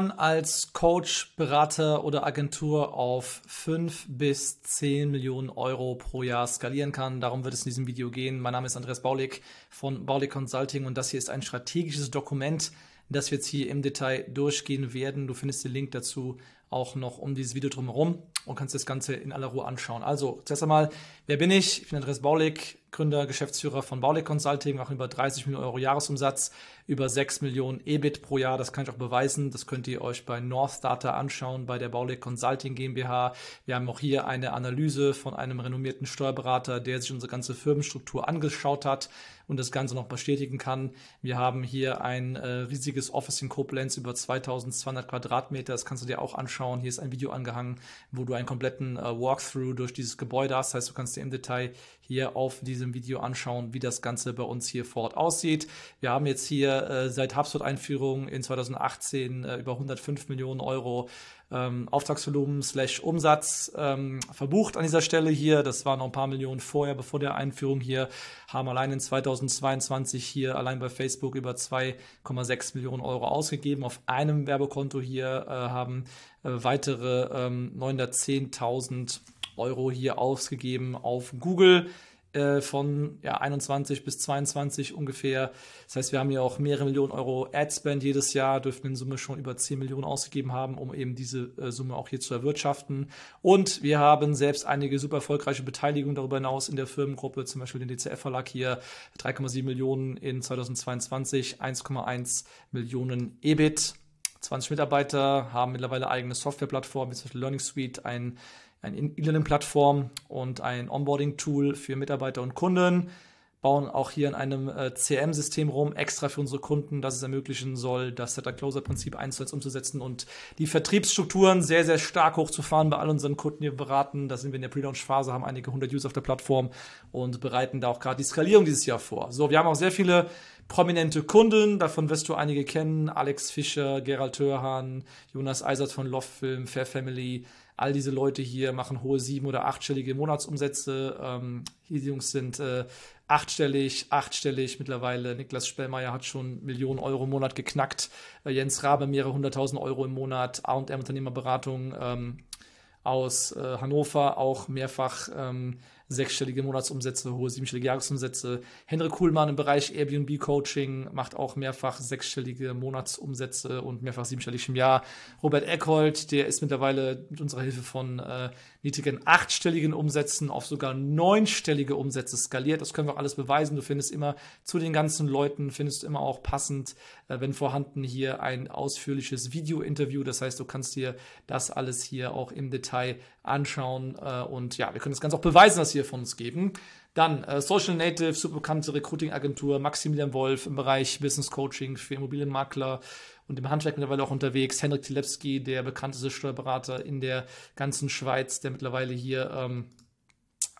man als Coach, Berater oder Agentur auf 5 bis 10 Millionen Euro pro Jahr skalieren kann. Darum wird es in diesem Video gehen. Mein Name ist Andreas Baulig von Baulig Consulting und das hier ist ein strategisches Dokument, das wir jetzt hier im Detail durchgehen werden. Du findest den Link dazu auch noch um dieses Video drumherum und kannst das Ganze in aller Ruhe anschauen. Also, zuerst einmal, wer bin ich? Ich bin Andreas Baulig, Gründer, Geschäftsführer von Baulig Consulting, machen über 30 Millionen Euro Jahresumsatz, über 6 Millionen EBIT pro Jahr. Das kann ich auch beweisen. Das könnt ihr euch bei North Data anschauen, bei der Baulig Consulting GmbH. Wir haben auch hier eine Analyse von einem renommierten Steuerberater, der sich unsere ganze Firmenstruktur angeschaut hat und das Ganze noch bestätigen kann. Wir haben hier ein äh, riesiges Office in Koblenz über 2200 Quadratmeter. Das kannst du dir auch anschauen. Hier ist ein Video angehangen, wo du einen kompletten äh, Walkthrough durch dieses Gebäude hast. Das heißt, du kannst dir im Detail hier auf diesem Video anschauen, wie das Ganze bei uns hier vor Ort aussieht. Wir haben jetzt hier äh, seit HubSpot-Einführung in 2018 äh, über 105 Millionen Euro ähm, Auftragsvolumen slash Umsatz ähm, verbucht an dieser Stelle hier. Das waren noch ein paar Millionen vorher, bevor der Einführung hier, haben allein in 2022 hier allein bei Facebook über 2,6 Millionen Euro ausgegeben. Auf einem Werbekonto hier äh, haben äh, weitere ähm, 910.000 Euro hier ausgegeben auf Google. Äh, von ja, 21 bis 22 ungefähr. Das heißt, wir haben ja auch mehrere Millionen Euro Adspend jedes Jahr, dürften in Summe schon über 10 Millionen ausgegeben haben, um eben diese äh, Summe auch hier zu erwirtschaften. Und wir haben selbst einige super erfolgreiche Beteiligungen darüber hinaus in der Firmengruppe, zum Beispiel den DCF-Verlag hier, 3,7 Millionen in 2022, 1,1 Millionen EBIT. 20 Mitarbeiter haben mittlerweile eigene Softwareplattformen, wie zum Beispiel Learning Suite, ein ein E-Learning-Plattform und ein Onboarding-Tool für Mitarbeiter und Kunden. Bauen auch hier in einem äh, CM-System rum, extra für unsere Kunden, das es ermöglichen soll, das Setter-Closer-Prinzip eins zu eins umzusetzen und die Vertriebsstrukturen sehr, sehr stark hochzufahren bei all unseren Kunden, die wir beraten. Da sind wir in der Pre-Launch-Phase, haben einige hundert User auf der Plattform und bereiten da auch gerade die Skalierung dieses Jahr vor. So, wir haben auch sehr viele prominente Kunden. Davon wirst du einige kennen. Alex Fischer, Gerald Törhan, Jonas Eisert von Loftfilm, Fair Family, all diese Leute hier machen hohe sieben- oder achtstellige Monatsumsätze. Ähm, hier die Jungs sind äh, achtstellig, achtstellig mittlerweile. Niklas Spellmeier hat schon Millionen Euro im Monat geknackt. Äh, Jens Rabe mehrere hunderttausend Euro im Monat. A&M Unternehmerberatung ähm, aus äh, Hannover auch mehrfach ähm, sechsstellige Monatsumsätze, hohe siebenstellige Jahresumsätze. Henry Kuhlmann im Bereich Airbnb Coaching macht auch mehrfach sechsstellige Monatsumsätze und mehrfach siebenstellig im Jahr. Robert Eckhold, der ist mittlerweile mit unserer Hilfe von äh, niedrigen achtstelligen Umsätzen auf sogar neunstellige Umsätze skaliert. Das können wir auch alles beweisen. Du findest immer zu den ganzen Leuten, findest du immer auch passend, äh, wenn vorhanden, hier ein ausführliches Video-Interview. Das heißt, du kannst dir das alles hier auch im Detail anschauen. Äh, und ja, wir können das Ganze auch beweisen, was wir von uns geben. Dann äh, Social Native, super bekannte Recruiting-Agentur, Maximilian Wolf im Bereich Business Coaching für Immobilienmakler und im Handwerk mittlerweile auch unterwegs. Henrik Tilepski, der bekannteste Steuerberater in der ganzen Schweiz, der mittlerweile hier ähm,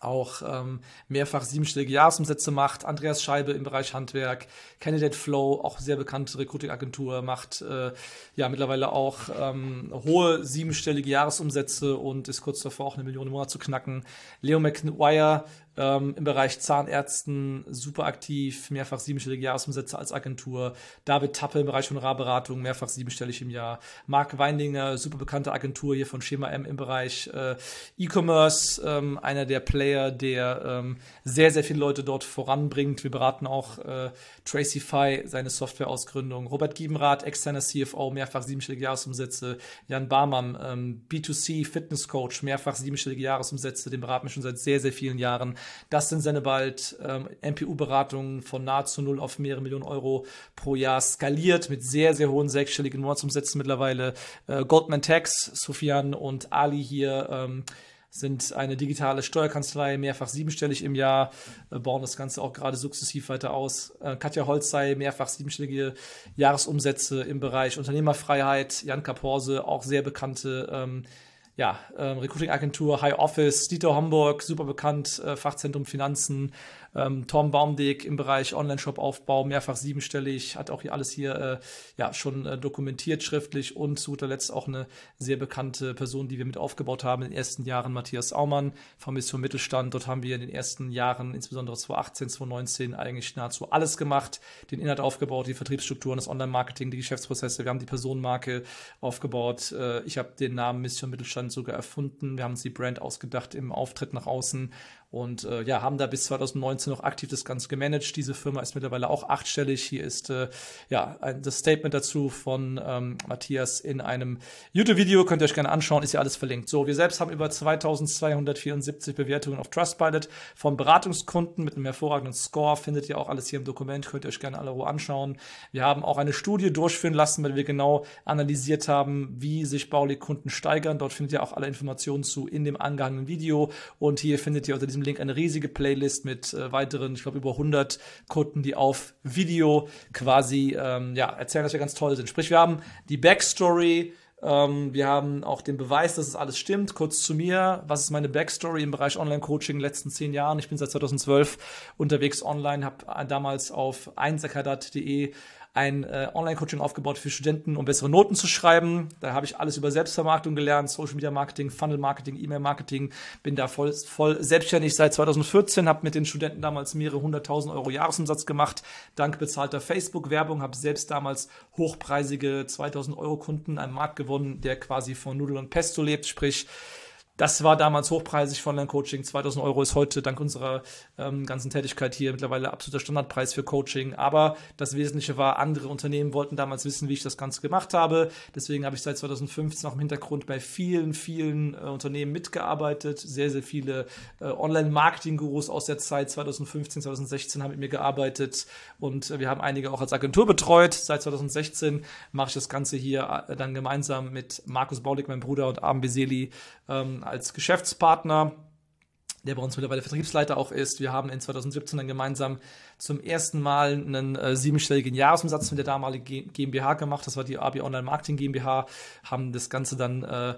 auch ähm, mehrfach siebenstellige Jahresumsätze macht. Andreas Scheibe im Bereich Handwerk, Candidate Flow, auch sehr bekannte Recruiting-Agentur, macht äh, ja mittlerweile auch ähm, hohe siebenstellige Jahresumsätze und ist kurz davor, auch eine Million im Monat zu knacken. Leo McNuire ähm, im Bereich Zahnärzten super aktiv, mehrfach siebenstellige Jahresumsätze als Agentur. David Tappe im Bereich Honorarberatung, mehrfach siebenstellig im Jahr. Mark Weindinger, super bekannte Agentur hier von Schema M im Bereich äh, E-Commerce, ähm, einer der Player, der ähm, sehr, sehr viele Leute dort voranbringt. Wir beraten auch äh, Tracify, seine Softwareausgründung. Robert Giebenrath, externer CFO, mehrfach siebenstellige Jahresumsätze. Jan Barmann, ähm, B2C Fitness Coach, mehrfach siebenstellige Jahresumsätze, den beraten wir schon seit sehr, sehr vielen Jahren das Dustin Sennebald, ähm, MPU-Beratungen von nahezu null auf mehrere Millionen Euro pro Jahr skaliert mit sehr, sehr hohen sechsstelligen Monatsumsätzen mittlerweile. Äh, Goldman Sachs, Sofian und Ali hier ähm, sind eine digitale Steuerkanzlei, mehrfach siebenstellig im Jahr, äh, bauen das Ganze auch gerade sukzessiv weiter aus. Äh, Katja Holzei, mehrfach siebenstellige Jahresumsätze im Bereich Unternehmerfreiheit. Jan Kaporse, auch sehr bekannte ähm, ja, äh, Recruiting-Agentur, High Office, Dieter Homburg, super bekannt, äh, Fachzentrum Finanzen, ähm, Tom Baumdick im Bereich Online-Shop-Aufbau, mehrfach siebenstellig, hat auch hier alles hier äh, ja schon äh, dokumentiert schriftlich und zu guter Letzt auch eine sehr bekannte Person, die wir mit aufgebaut haben in den ersten Jahren, Matthias Aumann, von Mission Mittelstand. Dort haben wir in den ersten Jahren, insbesondere 2018, 2019, eigentlich nahezu alles gemacht, den Inhalt aufgebaut, die Vertriebsstrukturen, das Online-Marketing, die Geschäftsprozesse. Wir haben die Personenmarke aufgebaut. Äh, ich habe den Namen Mission Mittelstand sogar erfunden. Wir haben uns die Brand ausgedacht im Auftritt nach außen. Und äh, ja, haben da bis 2019 noch aktiv das Ganze gemanagt. Diese Firma ist mittlerweile auch achtstellig. Hier ist äh, ja ein, das Statement dazu von ähm, Matthias in einem YouTube-Video. Könnt ihr euch gerne anschauen, ist ja alles verlinkt. So, wir selbst haben über 2274 Bewertungen auf Trustpilot von Beratungskunden mit einem hervorragenden Score. Findet ihr auch alles hier im Dokument, könnt ihr euch gerne alle Ruhe anschauen. Wir haben auch eine Studie durchführen lassen, weil wir genau analysiert haben, wie sich Baulig-Kunden steigern. Dort findet ihr auch alle Informationen zu in dem angehangenen Video. Und hier findet ihr unter diesem Link eine riesige Playlist mit äh, weiteren, ich glaube über 100 Kunden, die auf Video quasi ähm, ja, erzählen, dass wir ganz toll sind. Sprich, wir haben die Backstory, ähm, wir haben auch den Beweis, dass es alles stimmt. Kurz zu mir, was ist meine Backstory im Bereich Online-Coaching in den letzten zehn Jahren? Ich bin seit 2012 unterwegs online, habe damals auf einsackerdart.de ein äh, Online-Coaching aufgebaut für Studenten, um bessere Noten zu schreiben. Da habe ich alles über Selbstvermarktung gelernt, Social Media Marketing, Funnel Marketing, E-Mail Marketing. Bin da voll, voll selbstständig seit 2014, habe mit den Studenten damals mehrere hunderttausend Euro Jahresumsatz gemacht, dank bezahlter Facebook-Werbung, habe selbst damals hochpreisige 2000 Euro Kunden am Markt gewonnen, der quasi von Nudel und Pesto lebt, sprich das war damals hochpreisig von Online-Coaching. 2000 Euro ist heute dank unserer ähm, ganzen Tätigkeit hier mittlerweile absoluter Standardpreis für Coaching. Aber das Wesentliche war, andere Unternehmen wollten damals wissen, wie ich das Ganze gemacht habe. Deswegen habe ich seit 2015 auch im Hintergrund bei vielen, vielen äh, Unternehmen mitgearbeitet. Sehr, sehr viele äh, Online-Marketing-Gurus aus der Zeit 2015, 2016 haben mit mir gearbeitet und äh, wir haben einige auch als Agentur betreut. Seit 2016 mache ich das Ganze hier äh, dann gemeinsam mit Markus Baulig, meinem Bruder und Arm Beseli ähm, als Geschäftspartner der bei uns mittlerweile Vertriebsleiter auch ist. Wir haben in 2017 dann gemeinsam zum ersten Mal einen äh, siebenstelligen Jahresumsatz mit der damaligen GmbH gemacht. Das war die AB Online Marketing GmbH, haben das Ganze dann äh,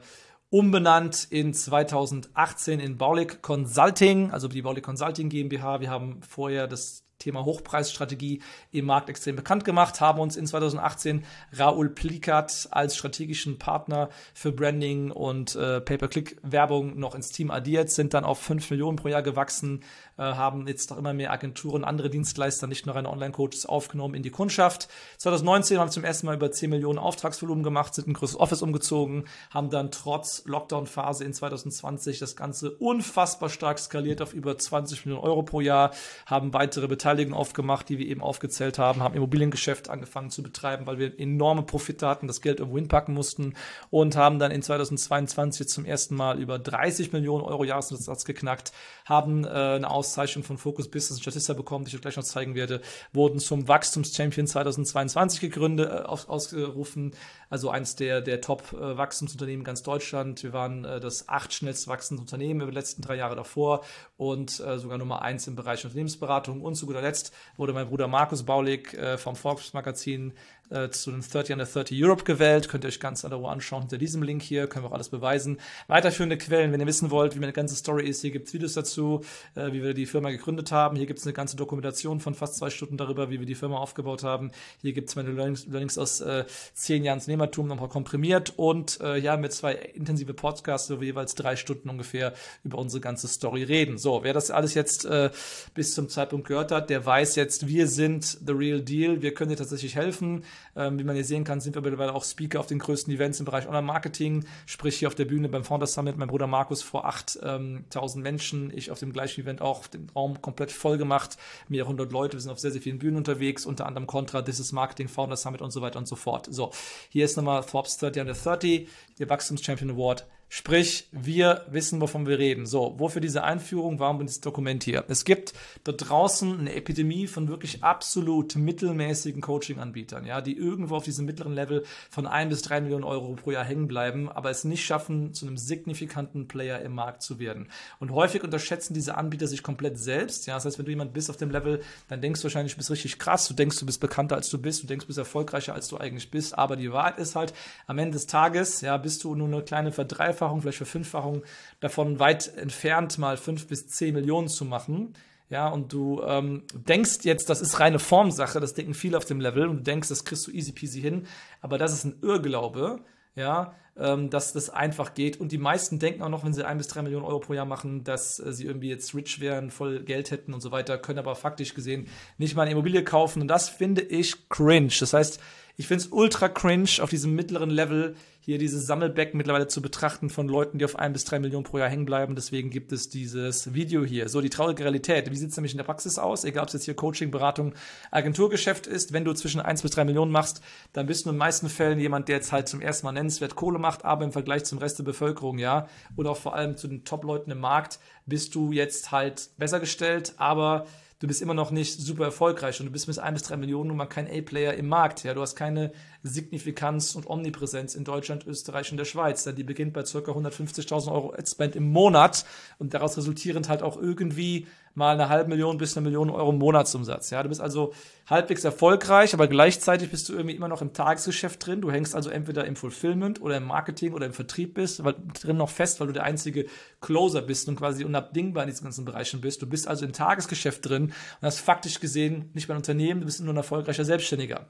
umbenannt in 2018 in Baulig Consulting, also die Baulig Consulting GmbH. Wir haben vorher das Thema Hochpreisstrategie im Markt extrem bekannt gemacht, haben uns in 2018 Raoul Plikat als strategischen Partner für Branding und äh, Pay-per-Click-Werbung noch ins Team addiert, sind dann auf 5 Millionen pro Jahr gewachsen, äh, haben jetzt noch immer mehr Agenturen, andere Dienstleister, nicht nur reine Online-Coaches aufgenommen in die Kundschaft. 2019 haben wir zum ersten Mal über 10 Millionen Auftragsvolumen gemacht, sind ein größeres Office umgezogen, haben dann trotz Lockdown-Phase in 2020 das Ganze unfassbar stark skaliert auf über 20 Millionen Euro pro Jahr, haben weitere Beteiligungen Beteiligung aufgemacht, die wir eben aufgezählt haben, haben Immobiliengeschäft angefangen zu betreiben, weil wir enorme Profite hatten, das Geld irgendwo hinpacken mussten und haben dann in 2022 zum ersten Mal über 30 Millionen Euro Jahresumsatz geknackt, haben äh, eine Auszeichnung von Focus Business Statista bekommen, die ich euch gleich noch zeigen werde, wurden zum Wachstumschampion 2022 gegründet, äh, ausgerufen, also eins der, der Top-Wachstumsunternehmen äh, ganz Deutschland. Wir waren äh, das acht schnellst wachsende Unternehmen über die letzten drei Jahre davor und äh, sogar Nummer eins im Bereich Unternehmensberatung und sogar zuletzt wurde mein Bruder Markus Baulig äh, vom Forbes Magazin äh, zu den 30 under 30 Europe gewählt. Könnt ihr euch ganz in Ruhe anschauen hinter diesem Link hier. Können wir auch alles beweisen. Weiterführende Quellen, wenn ihr wissen wollt, wie meine ganze Story ist. Hier gibt es Videos dazu, äh, wie wir die Firma gegründet haben. Hier gibt es eine ganze Dokumentation von fast zwei Stunden darüber, wie wir die Firma aufgebaut haben. Hier gibt es meine Learnings, Learnings aus äh, zehn Jahren Unternehmertum nochmal komprimiert und äh, ja, mit zwei intensive Podcasts, wo wir jeweils drei Stunden ungefähr über unsere ganze Story reden. So, wer das alles jetzt äh, bis zum Zeitpunkt gehört hat, der weiß jetzt, wir sind the real deal, wir können dir tatsächlich helfen. Ähm, wie man hier sehen kann, sind wir mittlerweile auch Speaker auf den größten Events im Bereich Online-Marketing, sprich hier auf der Bühne beim Founders Summit, mein Bruder Markus vor 8000 ähm, Menschen, ich auf dem gleichen Event auch, den Raum komplett voll gemacht, mehrere hundert Leute, wir sind auf sehr, sehr vielen Bühnen unterwegs, unter anderem Contra, This is Marketing, Founders Summit und so weiter und so fort. So, hier ist nochmal Forbes 30 under 30, der Wachstumschampion Award Sprich, wir wissen, wovon wir reden. So, wofür diese Einführung? Warum dieses Dokument hier? Es gibt da draußen eine Epidemie von wirklich absolut mittelmäßigen Coaching-Anbietern, ja, die irgendwo auf diesem mittleren Level von ein bis drei Millionen Euro pro Jahr hängen bleiben, aber es nicht schaffen, zu einem signifikanten Player im Markt zu werden. Und häufig unterschätzen diese Anbieter sich komplett selbst. Ja, das heißt, wenn du jemand bist auf dem Level, dann denkst du wahrscheinlich, du bist richtig krass, du denkst, du bist bekannter als du bist, du denkst, du bist erfolgreicher als du eigentlich bist. Aber die Wahrheit ist halt, am Ende des Tages, ja, bist du nur eine kleine Verdreifung Verdreifachung, vielleicht Verfünffachung davon weit entfernt, mal fünf bis zehn Millionen zu machen. Ja, und du ähm, denkst jetzt, das ist reine Formsache, das denken viele auf dem Level und du denkst, das kriegst du easy peasy hin, aber das ist ein Irrglaube, ja, ähm, dass das einfach geht. Und die meisten denken auch noch, wenn sie ein bis drei Millionen Euro pro Jahr machen, dass äh, sie irgendwie jetzt rich wären, voll Geld hätten und so weiter, können aber faktisch gesehen nicht mal eine Immobilie kaufen. Und das finde ich cringe. Das heißt, ich finde es ultra cringe, auf diesem mittleren Level hier dieses Sammelbecken mittlerweile zu betrachten von Leuten, die auf ein bis drei Millionen pro Jahr hängen bleiben. Deswegen gibt es dieses Video hier. So, die traurige Realität. Wie sieht es nämlich in der Praxis aus? Egal, ob es jetzt hier Coaching, Beratung, Agenturgeschäft ist. Wenn du zwischen eins bis drei Millionen machst, dann bist du in den meisten Fällen jemand, der jetzt halt zum ersten Mal nennenswert Kohle macht, aber im Vergleich zum Rest der Bevölkerung, ja, oder auch vor allem zu den Top-Leuten im Markt, bist du jetzt halt besser gestellt, aber du bist immer noch nicht super erfolgreich und du bist mit ein bis drei Millionen und mal kein A-Player im Markt. Ja, du hast keine Signifikanz und Omnipräsenz in Deutschland, Österreich und der Schweiz. Denn die beginnt bei circa 150.000 Euro Adspend im Monat und daraus resultierend halt auch irgendwie mal eine halbe Million bis eine Million Euro Monatsumsatz. Ja, du bist also halbwegs erfolgreich, aber gleichzeitig bist du irgendwie immer noch im Tagesgeschäft drin. Du hängst also entweder im Fulfillment oder im Marketing oder im Vertrieb bist, weil drin noch fest, weil du der einzige Closer bist und quasi unabdingbar in diesen ganzen Bereichen bist. Du bist also im Tagesgeschäft drin und hast faktisch gesehen nicht mein Unternehmen, du bist nur ein erfolgreicher Selbstständiger.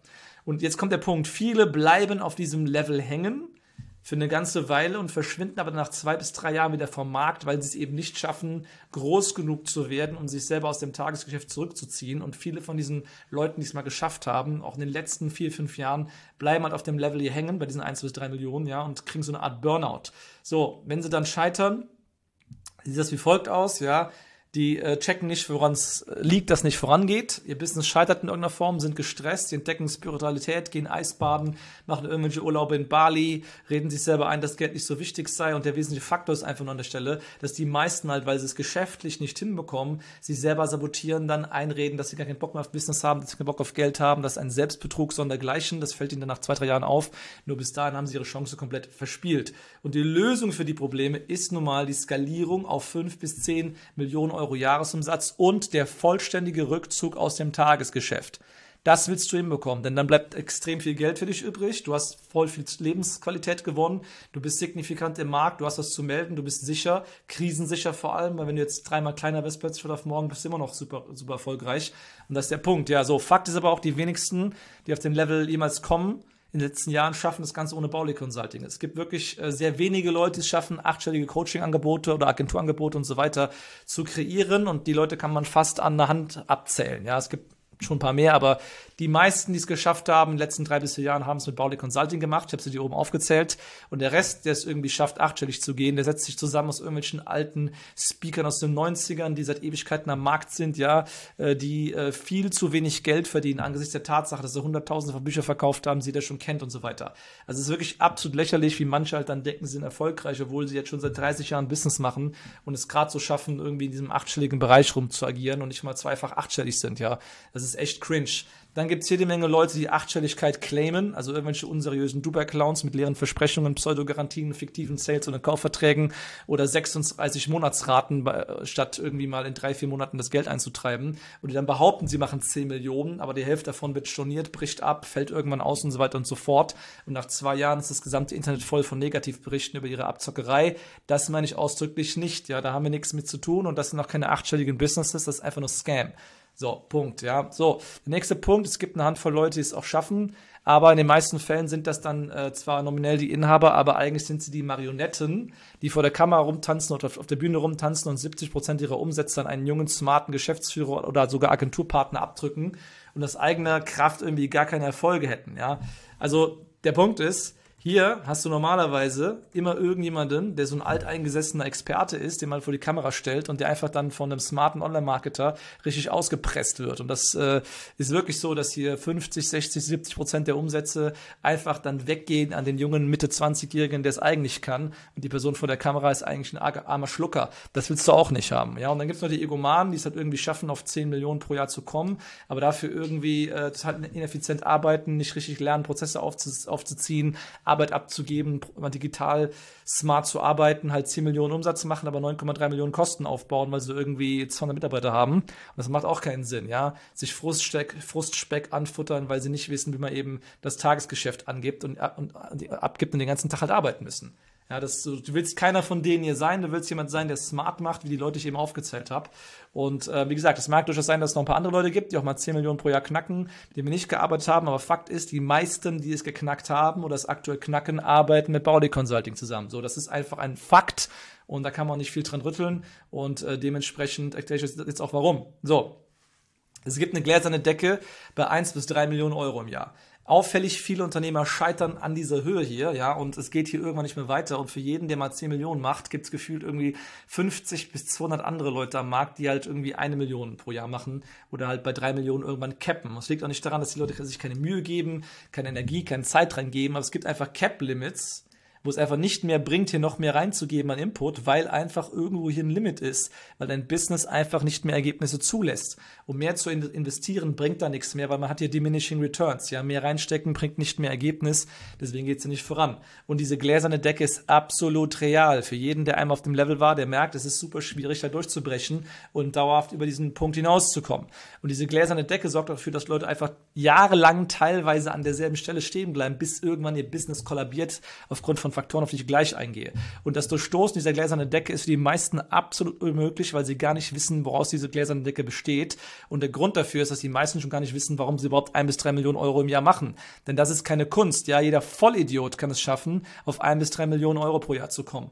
Und jetzt kommt der Punkt. Viele bleiben auf diesem Level hängen für eine ganze Weile und verschwinden aber nach zwei bis drei Jahren wieder vom Markt, weil sie es eben nicht schaffen, groß genug zu werden, um sich selber aus dem Tagesgeschäft zurückzuziehen. Und viele von diesen Leuten, die es mal geschafft haben, auch in den letzten vier, fünf Jahren, bleiben halt auf dem Level hier hängen, bei diesen eins bis drei Millionen, ja, und kriegen so eine Art Burnout. So, wenn sie dann scheitern, sieht das wie folgt aus, ja die äh, checken nicht, woran es äh, liegt, dass nicht vorangeht. Ihr Business scheitert in irgendeiner Form, sind gestresst, entdecken Spiritualität, gehen Eisbaden, machen irgendwelche Urlaube in Bali, reden sich selber ein, dass Geld nicht so wichtig sei. Und der wesentliche Faktor ist einfach nur an der Stelle, dass die meisten halt, weil sie es geschäftlich nicht hinbekommen, sich selber sabotieren, dann einreden, dass sie gar keinen Bock mehr auf Business haben, dass sie keinen Bock auf Geld haben, dass ein Selbstbetrug sondergleichen, das fällt ihnen dann nach zwei, drei Jahren auf. Nur bis dahin haben sie ihre Chance komplett verspielt. Und die Lösung für die Probleme ist nun mal die Skalierung auf fünf bis zehn Millionen Euro Euro Jahresumsatz und der vollständige Rückzug aus dem Tagesgeschäft. Das willst du hinbekommen, denn dann bleibt extrem viel Geld für dich übrig. Du hast voll viel Lebensqualität gewonnen. Du bist signifikant im Markt. Du hast was zu melden. Du bist sicher, krisensicher vor allem, weil wenn du jetzt dreimal kleiner bist, plötzlich von auf morgen bist du immer noch super, super erfolgreich. Und das ist der Punkt. Ja, so Fakt ist aber auch, die wenigsten, die auf dem Level jemals kommen, in den letzten Jahren schaffen, das Ganze ohne Bauli Consulting. Es gibt wirklich äh, sehr wenige Leute, die es schaffen, achtstellige Coaching-Angebote oder Agenturangebote und so weiter zu kreieren und die Leute kann man fast an der Hand abzählen. Ja, es gibt schon ein paar mehr, aber die meisten, die es geschafft haben, in den letzten drei bis vier Jahren, haben es mit Bauli Consulting gemacht. Ich habe sie dir oben aufgezählt. Und der Rest, der es irgendwie schafft, achtstellig zu gehen, der setzt sich zusammen aus irgendwelchen alten Speakern aus den 90ern, die seit Ewigkeiten am Markt sind, ja, äh, die äh, viel zu wenig Geld verdienen, angesichts der Tatsache, dass sie hunderttausende von Büchern verkauft haben, sie der schon kennt und so weiter. Also es ist wirklich absolut lächerlich, wie manche halt dann denken, sie sind erfolgreich, obwohl sie jetzt schon seit 30 Jahren Business machen und es gerade so schaffen, irgendwie in diesem achtstelligen Bereich rum zu agieren und nicht mal zweifach achtstellig sind, ja. Das also ist ist echt cringe. Dann gibt es jede Menge Leute, die Achtstelligkeit claimen, also irgendwelche unseriösen Duper-Clowns mit leeren Versprechungen, Pseudogarantien, fiktiven Sales- und Kaufverträgen oder 36 Monatsraten, statt irgendwie mal in drei, vier Monaten das Geld einzutreiben. Und die dann behaupten, sie machen 10 Millionen, aber die Hälfte davon wird storniert, bricht ab, fällt irgendwann aus und so weiter und so fort. Und nach zwei Jahren ist das gesamte Internet voll von Negativberichten über ihre Abzockerei. Das meine ich ausdrücklich nicht. Ja, da haben wir nichts mit zu tun und das sind auch keine achtstelligen Businesses, das ist einfach nur Scam. So, Punkt, ja. So, der nächste Punkt, es gibt eine Handvoll Leute, die es auch schaffen, aber in den meisten Fällen sind das dann äh, zwar nominell die Inhaber, aber eigentlich sind sie die Marionetten, die vor der Kamera rumtanzen oder auf der Bühne rumtanzen und 70 Prozent ihrer Umsätze an einen jungen, smarten Geschäftsführer oder sogar Agenturpartner abdrücken und aus eigener Kraft irgendwie gar keine Erfolge hätten, ja. Also, der Punkt ist, hier hast du normalerweise immer irgendjemanden, der so ein alteingesessener Experte ist, den man vor die Kamera stellt und der einfach dann von einem smarten Online-Marketer richtig ausgepresst wird. Und das äh, ist wirklich so, dass hier 50, 60, 70 Prozent der Umsätze einfach dann weggehen an den jungen Mitte-20-Jährigen, der es eigentlich kann. Und die Person vor der Kamera ist eigentlich ein armer Schlucker. Das willst du auch nicht haben. Ja, und dann gibt's noch die Egomanen, die es halt irgendwie schaffen, auf 10 Millionen pro Jahr zu kommen, aber dafür irgendwie äh, halt ineffizient arbeiten, nicht richtig lernen, Prozesse aufzuziehen, Arbeit abzugeben, digital smart zu arbeiten, halt 10 Millionen Umsatz machen, aber 9,3 Millionen Kosten aufbauen, weil sie irgendwie 200 Mitarbeiter haben. Und das macht auch keinen Sinn, ja. Sich Frustspeck, Frustspeck anfuttern, weil sie nicht wissen, wie man eben das Tagesgeschäft angibt und, äh, und, und äh, abgibt und den ganzen Tag halt arbeiten müssen. Ja, das, du willst keiner von denen hier sein, du willst jemand sein, der smart macht, wie die Leute ich eben aufgezählt habe. Und äh, wie gesagt, es mag durchaus sein, dass es noch ein paar andere Leute gibt, die auch mal 10 Millionen pro Jahr knacken, mit denen wir nicht gearbeitet haben, aber Fakt ist, die meisten, die es geknackt haben oder es aktuell knacken, arbeiten mit Baudi Consulting zusammen. So, das ist einfach ein Fakt und da kann man auch nicht viel dran rütteln und äh, dementsprechend erkläre ich jetzt auch warum. So, es gibt eine gläserne Decke bei 1 bis 3 Millionen Euro im Jahr. Auffällig viele Unternehmer scheitern an dieser Höhe hier, ja, und es geht hier irgendwann nicht mehr weiter. Und für jeden, der mal 10 Millionen macht, gibt's gefühlt irgendwie 50 bis 200 andere Leute am Markt, die halt irgendwie eine Million pro Jahr machen oder halt bei drei Millionen irgendwann cappen. es liegt auch nicht daran, dass die Leute sich keine Mühe geben, keine Energie, keine Zeit dran geben, aber es gibt einfach Cap-Limits wo es einfach nicht mehr bringt, hier noch mehr reinzugeben an Input, weil einfach irgendwo hier ein Limit ist, weil dein Business einfach nicht mehr Ergebnisse zulässt. Um mehr zu investieren bringt da nichts mehr, weil man hat hier diminishing returns. Ja, mehr reinstecken bringt nicht mehr Ergebnis, deswegen geht es nicht voran. Und diese gläserne Decke ist absolut real. Für jeden, der einmal auf dem Level war, der merkt, es ist super schwierig, da durchzubrechen und dauerhaft über diesen Punkt hinauszukommen. Und diese gläserne Decke sorgt dafür, dass Leute einfach jahrelang teilweise an derselben Stelle stehen bleiben, bis irgendwann ihr Business kollabiert aufgrund von von Faktoren, auf die ich gleich eingehe. Und das Durchstoßen dieser gläsernen Decke ist für die meisten absolut unmöglich, weil sie gar nicht wissen, woraus diese gläserne Decke besteht. Und der Grund dafür ist, dass die meisten schon gar nicht wissen, warum sie überhaupt ein bis drei Millionen Euro im Jahr machen. Denn das ist keine Kunst. Ja, jeder Vollidiot kann es schaffen, auf ein bis drei Millionen Euro pro Jahr zu kommen.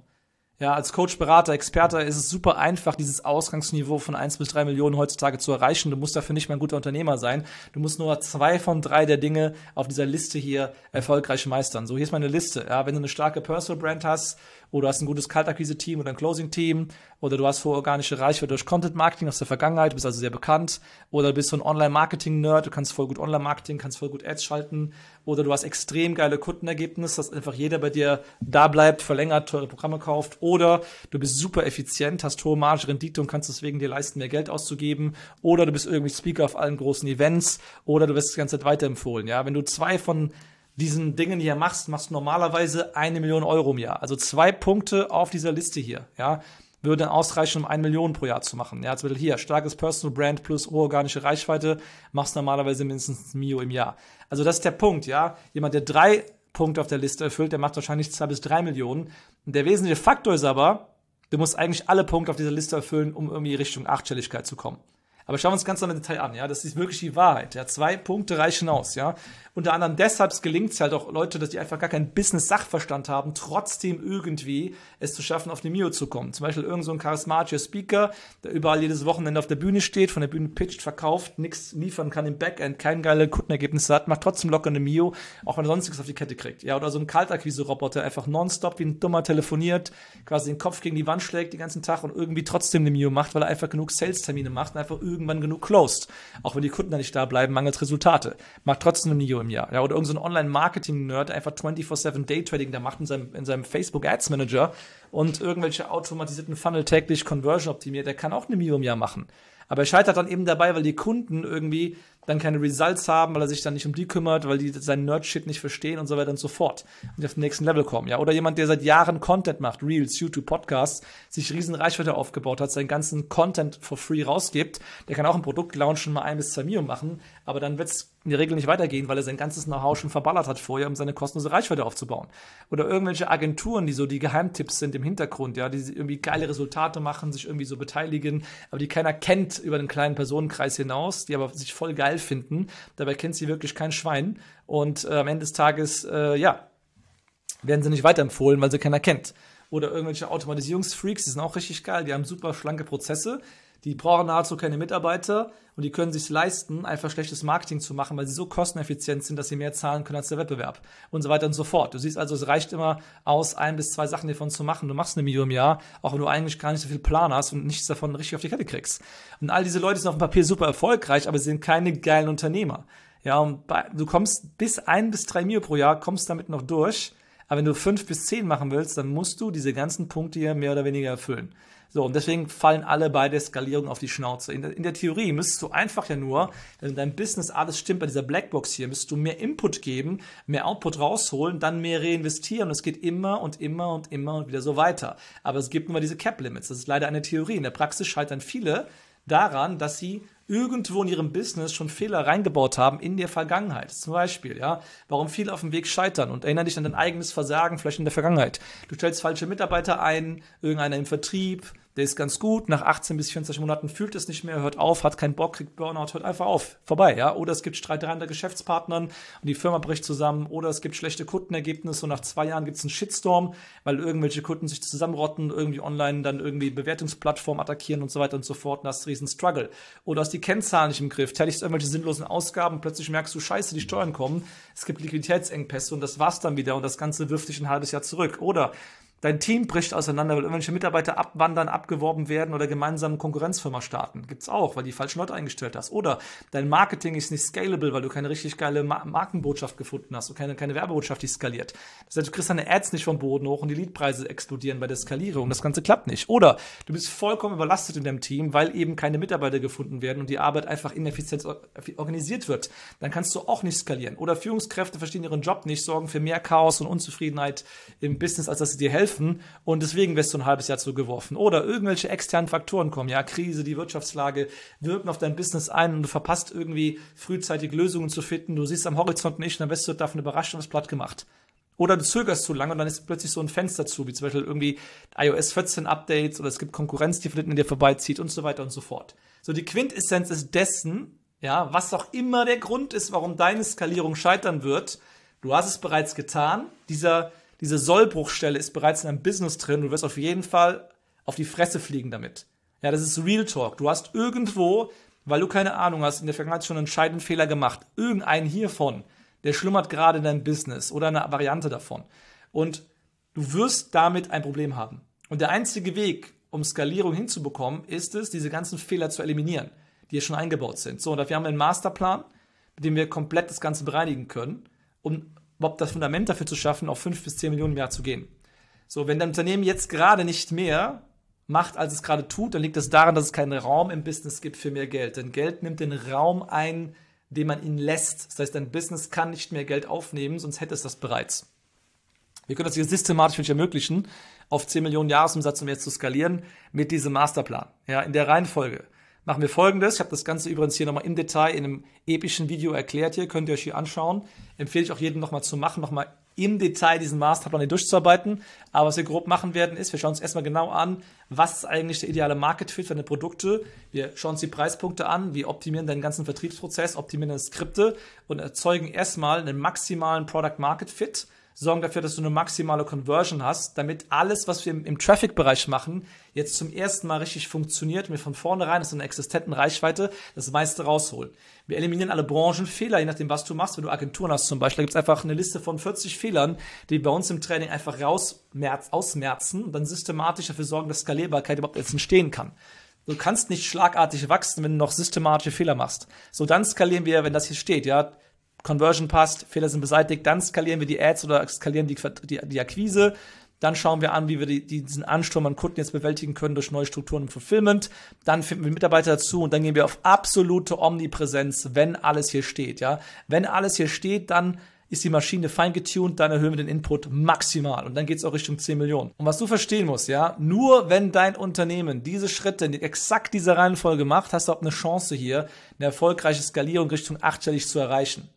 Ja, als Coach, Berater, Experte ist es super einfach, dieses Ausgangsniveau von 1 bis 3 Millionen heutzutage zu erreichen. Du musst dafür nicht mal ein guter Unternehmer sein. Du musst nur zwei von drei der Dinge auf dieser Liste hier erfolgreich meistern. So, hier ist meine Liste. Ja, wenn du eine starke Personal Brand hast oder du hast ein gutes Kaltakquise-Team oder ein Closing-Team oder du hast vor organische Reichweite durch Content-Marketing aus der Vergangenheit, du bist also sehr bekannt oder du bist so ein Online-Marketing-Nerd, du kannst voll gut Online-Marketing, kannst voll gut Ads schalten oder du hast extrem geile Kundenergebnisse, dass einfach jeder bei dir da bleibt, verlängert, teure Programme kauft oder du bist super effizient, hast hohe Marge, Rendite und kannst deswegen dir leisten, mehr Geld auszugeben oder du bist irgendwie Speaker auf allen großen Events oder du wirst die ganze Zeit weiterempfohlen, ja, wenn du zwei von diesen Dingen hier machst, machst du normalerweise eine Million Euro im Jahr. Also zwei Punkte auf dieser Liste hier, ja, würde dann ausreichen, um eine Million pro Jahr zu machen. Ja, zum Beispiel hier, starkes Personal Brand plus organische Reichweite, machst normalerweise mindestens ein Mio im Jahr. Also das ist der Punkt, ja. Jemand, der drei Punkte auf der Liste erfüllt, der macht wahrscheinlich zwei bis drei Millionen. Und der wesentliche Faktor ist aber, du musst eigentlich alle Punkte auf dieser Liste erfüllen, um irgendwie Richtung Achtstelligkeit zu kommen. Aber schauen wir uns ganz am Detail an, ja. Das ist wirklich die Wahrheit. Ja, zwei Punkte reichen aus, ja. Unter anderem deshalb gelingt es halt auch Leute, dass die einfach gar keinen Business-Sachverstand haben, trotzdem irgendwie es zu schaffen, auf eine Mio zu kommen. Zum Beispiel irgend so ein charismatischer Speaker, der überall jedes Wochenende auf der Bühne steht, von der Bühne pitcht, verkauft, nichts liefern kann im Backend, kein geile Kundenergebnisse hat, macht trotzdem locker eine Mio, auch wenn er sonstiges auf die Kette kriegt. Ja, oder so ein Kaltakquise-Roboter einfach nonstop wie ein Dummer telefoniert, quasi den Kopf gegen die Wand schlägt den ganzen Tag und irgendwie trotzdem eine Mio macht, weil er einfach genug Sales-Termine macht und einfach irgendwie irgendwann genug closed. Auch wenn die Kunden da nicht da bleiben, mangels Resultate. Macht trotzdem eine Mio im Jahr. Ja, oder irgendein so Online-Marketing-Nerd, einfach 24-7 Day-Trading da macht in seinem, in seinem Facebook Ads Manager und irgendwelche automatisierten Funnel täglich Conversion optimiert, der kann auch eine Mio im Jahr machen. Aber er scheitert dann eben dabei, weil die Kunden irgendwie dann keine Results haben, weil er sich dann nicht um die kümmert, weil die seinen Nerd-Shit nicht verstehen und so weiter und so fort. Und auf den nächsten Level kommen, ja. Oder jemand, der seit Jahren Content macht, Reels, YouTube, Podcasts, sich riesen Reichweite aufgebaut hat, seinen ganzen Content for free rausgibt, der kann auch ein Produkt launchen, mal ein bis zwei Mio machen, aber dann wird's in der Regel nicht weitergehen, weil er sein ganzes Know-how schon verballert hat vorher, um seine kostenlose Reichweite aufzubauen. Oder irgendwelche Agenturen, die so die Geheimtipps sind im Hintergrund, ja, die irgendwie geile Resultate machen, sich irgendwie so beteiligen, aber die keiner kennt über den kleinen Personenkreis hinaus, die aber sich voll geil finden. Dabei kennt sie wirklich kein Schwein. Und äh, am Ende des Tages, äh, ja, werden sie nicht weiterempfohlen, weil sie keiner kennt. Oder irgendwelche Automatisierungsfreaks, die sind auch richtig geil, die haben super schlanke Prozesse, die brauchen nahezu keine Mitarbeiter und die können sich leisten, einfach schlechtes Marketing zu machen, weil sie so kosteneffizient sind, dass sie mehr zahlen können als der Wettbewerb und so weiter und so fort. Du siehst also, es reicht immer aus, ein bis zwei Sachen davon zu machen. Du machst eine Million im Jahr, auch wenn du eigentlich gar nicht so viel Plan hast und nichts davon richtig auf die Kette kriegst. Und all diese Leute sind auf dem Papier super erfolgreich, aber sie sind keine geilen Unternehmer. Ja, und bei, du kommst bis ein bis drei Mio pro Jahr, kommst damit noch durch aber wenn du fünf bis zehn machen willst, dann musst du diese ganzen Punkte hier mehr oder weniger erfüllen. So, und deswegen fallen alle beide Skalierungen auf die Schnauze. In der, in der Theorie müsstest du einfach ja nur, wenn dein Business alles stimmt bei dieser Blackbox hier, müsstest du mehr Input geben, mehr Output rausholen, dann mehr reinvestieren. Und es geht immer und immer und immer und wieder so weiter. Aber es gibt nur diese Cap-Limits. Das ist leider eine Theorie. In der Praxis scheitern viele daran, dass sie irgendwo in ihrem Business schon Fehler reingebaut haben in der Vergangenheit. Zum Beispiel, ja, warum viele auf dem Weg scheitern und erinnern dich an dein eigenes Versagen vielleicht in der Vergangenheit. Du stellst falsche Mitarbeiter ein, irgendeiner im Vertrieb, der ist ganz gut, nach 18 bis 24 Monaten fühlt es nicht mehr, hört auf, hat keinen Bock, kriegt Burnout, hört einfach auf, vorbei, ja. Oder es gibt Streiterei der Geschäftspartnern und die Firma bricht zusammen, oder es gibt schlechte Kundenergebnisse und nach zwei Jahren gibt es einen Shitstorm, weil irgendwelche Kunden sich zusammenrotten, irgendwie online dann irgendwie Bewertungsplattformen attackieren und so weiter und so fort, und hast riesen Struggle. Oder hast die Kennzahlen nicht im Griff, tätigst irgendwelche sinnlosen Ausgaben, plötzlich merkst du, scheiße, die Steuern kommen, es gibt Liquiditätsengpässe und das war's dann wieder und das Ganze wirft dich ein halbes Jahr zurück. Oder dein Team bricht auseinander, weil irgendwelche Mitarbeiter abwandern, abgeworben werden oder gemeinsam Konkurrenzfirma starten. Gibt's auch, weil die falschen Leute eingestellt hast. Oder dein Marketing ist nicht scalable, weil du keine richtig geile Markenbotschaft gefunden hast und keine, keine Werbebotschaft, die skaliert. Das heißt, du kriegst deine Ads nicht vom Boden hoch und die Leadpreise explodieren bei der Skalierung. Das Ganze klappt nicht. Oder du bist vollkommen überlastet in deinem Team, weil eben keine Mitarbeiter gefunden werden und die Arbeit einfach ineffizient organisiert wird. Dann kannst du auch nicht skalieren. Oder Führungskräfte verstehen ihren Job nicht, sorgen für mehr Chaos und Unzufriedenheit im Business, als dass sie dir helfen helfen und deswegen wirst du ein halbes Jahr zugeworfen. Oder irgendwelche externen Faktoren kommen, ja, Krise, die Wirtschaftslage wirken auf dein Business ein und du verpasst irgendwie frühzeitig Lösungen zu finden, du siehst am Horizont nicht, dann wirst du davon überrascht und wirst platt gemacht. Oder du zögerst zu lange und dann ist plötzlich so ein Fenster zu, wie zum Beispiel irgendwie iOS 14 Updates oder es gibt Konkurrenz, die vielleicht an dir vorbeizieht und so weiter und so fort. So die Quintessenz ist dessen, ja, was auch immer der Grund ist, warum deine Skalierung scheitern wird. Du hast es bereits getan. Dieser diese Sollbruchstelle ist bereits in einem Business drin. Du wirst auf jeden Fall auf die Fresse fliegen damit. Ja, das ist Real Talk. Du hast irgendwo, weil du keine Ahnung hast, in der Vergangenheit schon einen entscheidenden Fehler gemacht. Irgendeinen hiervon. Der schlummert gerade in deinem Business oder eine Variante davon. Und du wirst damit ein Problem haben. Und der einzige Weg, um Skalierung hinzubekommen, ist es, diese ganzen Fehler zu eliminieren, die hier schon eingebaut sind. So, und dafür haben wir einen Masterplan, mit dem wir komplett das Ganze bereinigen können, um überhaupt das Fundament dafür zu schaffen, auf fünf bis zehn Millionen im Jahr zu gehen. So, wenn dein Unternehmen jetzt gerade nicht mehr macht, als es gerade tut, dann liegt es das daran, dass es keinen Raum im Business gibt für mehr Geld. Denn Geld nimmt den Raum ein, den man ihn lässt. Das heißt, dein Business kann nicht mehr Geld aufnehmen, sonst hätte es das bereits. Wir können das hier systematisch nicht ermöglichen, auf 10 Millionen Jahresumsatz um jetzt zu skalieren, mit diesem Masterplan. Ja, in der Reihenfolge machen wir folgendes. Ich habe das Ganze übrigens hier nochmal im Detail in einem epischen Video erklärt. Hier könnt ihr euch hier anschauen. Empfehle ich auch jedem nochmal zu machen, nochmal im Detail diesen Masterplan hier durchzuarbeiten. Aber was wir grob machen werden, ist, wir schauen uns erstmal genau an, was ist eigentlich der ideale Market Fit für deine Produkte. Wir schauen uns die Preispunkte an, wir optimieren deinen ganzen Vertriebsprozess, optimieren deine Skripte und erzeugen erstmal einen maximalen Product Market Fit sorgen dafür, dass du eine maximale Conversion hast, damit alles, was wir im, Traffic-Bereich machen, jetzt zum ersten Mal richtig funktioniert, wir von vornherein das ist eine existenten Reichweite das meiste rausholen. Wir eliminieren alle Branchenfehler, je nachdem, was du machst. Wenn du Agenturen hast zum Beispiel, da gibt's einfach eine Liste von 40 Fehlern, die bei uns im Training einfach rausmerz, ausmerzen und dann systematisch dafür sorgen, dass Skalierbarkeit überhaupt jetzt entstehen kann. Du kannst nicht schlagartig wachsen, wenn du noch systematische Fehler machst. So dann skalieren wir, wenn das hier steht, ja. Conversion passt, Fehler sind beseitigt, dann skalieren wir die Ads oder skalieren die, die, die Akquise. Dann schauen wir an, wie wir die, diesen Ansturm an Kunden jetzt bewältigen können durch neue Strukturen im Fulfillment. Dann finden wir Mitarbeiter dazu und dann gehen wir auf absolute Omnipräsenz, wenn alles hier steht. Ja, wenn alles hier steht, dann ist die Maschine fein feingetuned, dann erhöhen wir den Input maximal und dann geht's auch Richtung 10 Millionen. Und was du verstehen musst, ja, nur wenn dein Unternehmen diese Schritte in exakt dieser Reihenfolge macht, hast du auch eine Chance hier, eine erfolgreiche Skalierung Richtung achtstellig zu erreichen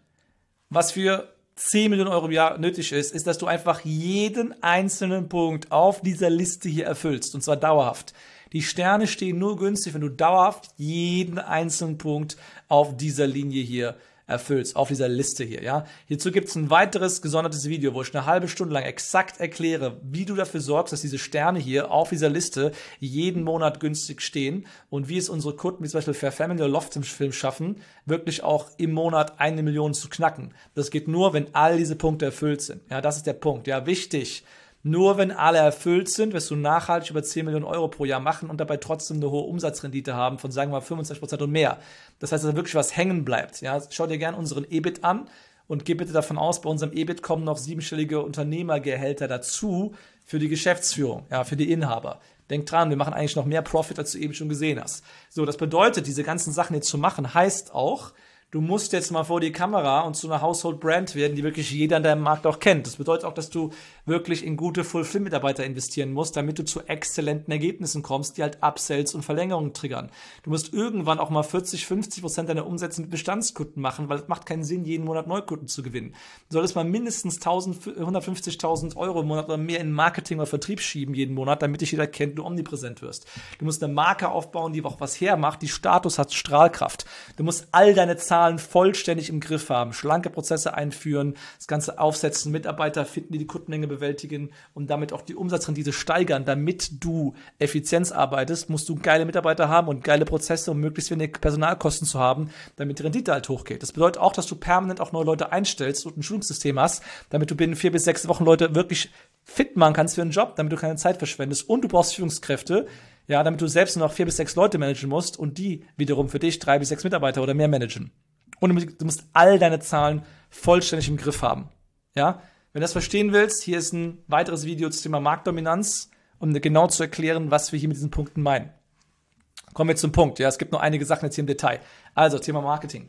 was für 10 Millionen Euro im Jahr nötig ist, ist, dass du einfach jeden einzelnen Punkt auf dieser Liste hier erfüllst. Und zwar dauerhaft. Die Sterne stehen nur günstig, wenn du dauerhaft jeden einzelnen Punkt auf dieser Linie hier erfüllst auf dieser Liste hier. Ja? Hierzu gibt es ein weiteres gesondertes Video, wo ich eine halbe Stunde lang exakt erkläre, wie du dafür sorgst, dass diese Sterne hier auf dieser Liste jeden Monat günstig stehen und wie es unsere Kunden, wie zum Beispiel Fair Family oder Loft im Film schaffen, wirklich auch im Monat eine Million zu knacken. Das geht nur, wenn all diese Punkte erfüllt sind. Ja, das ist der Punkt. Ja, wichtig. Nur wenn alle erfüllt sind, wirst du nachhaltig über 10 Millionen Euro pro Jahr machen und dabei trotzdem eine hohe Umsatzrendite haben von, sagen wir mal, 25 Prozent und mehr. Das heißt, dass da wirklich was hängen bleibt. Ja? Schau dir gerne unseren EBIT an und geh bitte davon aus, bei unserem EBIT kommen noch siebenstellige Unternehmergehälter dazu für die Geschäftsführung, ja, für die Inhaber. Denk dran, wir machen eigentlich noch mehr Profit, als du eben schon gesehen hast. So, das bedeutet, diese ganzen Sachen jetzt zu machen, heißt auch, du musst jetzt mal vor die Kamera und zu einer Household Brand werden, die wirklich jeder in deinem Markt auch kennt. Das bedeutet auch, dass du wirklich in gute Fulfill-Mitarbeiter investieren musst, damit du zu exzellenten Ergebnissen kommst, die halt Upsells und Verlängerungen triggern. Du musst irgendwann auch mal 40, 50 Prozent deiner Umsätze mit Bestandskunden machen, weil es macht keinen Sinn, jeden Monat Neukunden zu gewinnen. Du solltest mal mindestens 150.000 Euro im Monat oder mehr in Marketing oder Vertrieb schieben jeden Monat, damit dich jeder kennt, und omnipräsent wirst. Du musst eine Marke aufbauen, die auch was hermacht, die Status hat, Strahlkraft. Du musst all deine Zahlen Zahlen vollständig im Griff haben, schlanke Prozesse einführen, das Ganze aufsetzen, Mitarbeiter finden, die die Kundenmenge bewältigen und damit auch die Umsatzrendite steigern, damit du Effizienz arbeitest, musst du geile Mitarbeiter haben und geile Prozesse, um möglichst wenig Personalkosten zu haben, damit die Rendite halt hochgeht. Das bedeutet auch, dass du permanent auch neue Leute einstellst und ein Schulungssystem hast, damit du binnen vier bis sechs Wochen Leute wirklich fit machen kannst für einen Job, damit du keine Zeit verschwendest und du brauchst Führungskräfte, ja, damit du selbst nur noch vier bis sechs Leute managen musst und die wiederum für dich drei bis sechs Mitarbeiter oder mehr managen. Und du musst all deine Zahlen vollständig im Griff haben. Ja? Wenn du das verstehen willst, hier ist ein weiteres Video zum Thema Marktdominanz, um genau zu erklären, was wir hier mit diesen Punkten meinen. Kommen wir zum Punkt. Ja, es gibt nur einige Sachen jetzt hier im Detail. Also, Thema Marketing.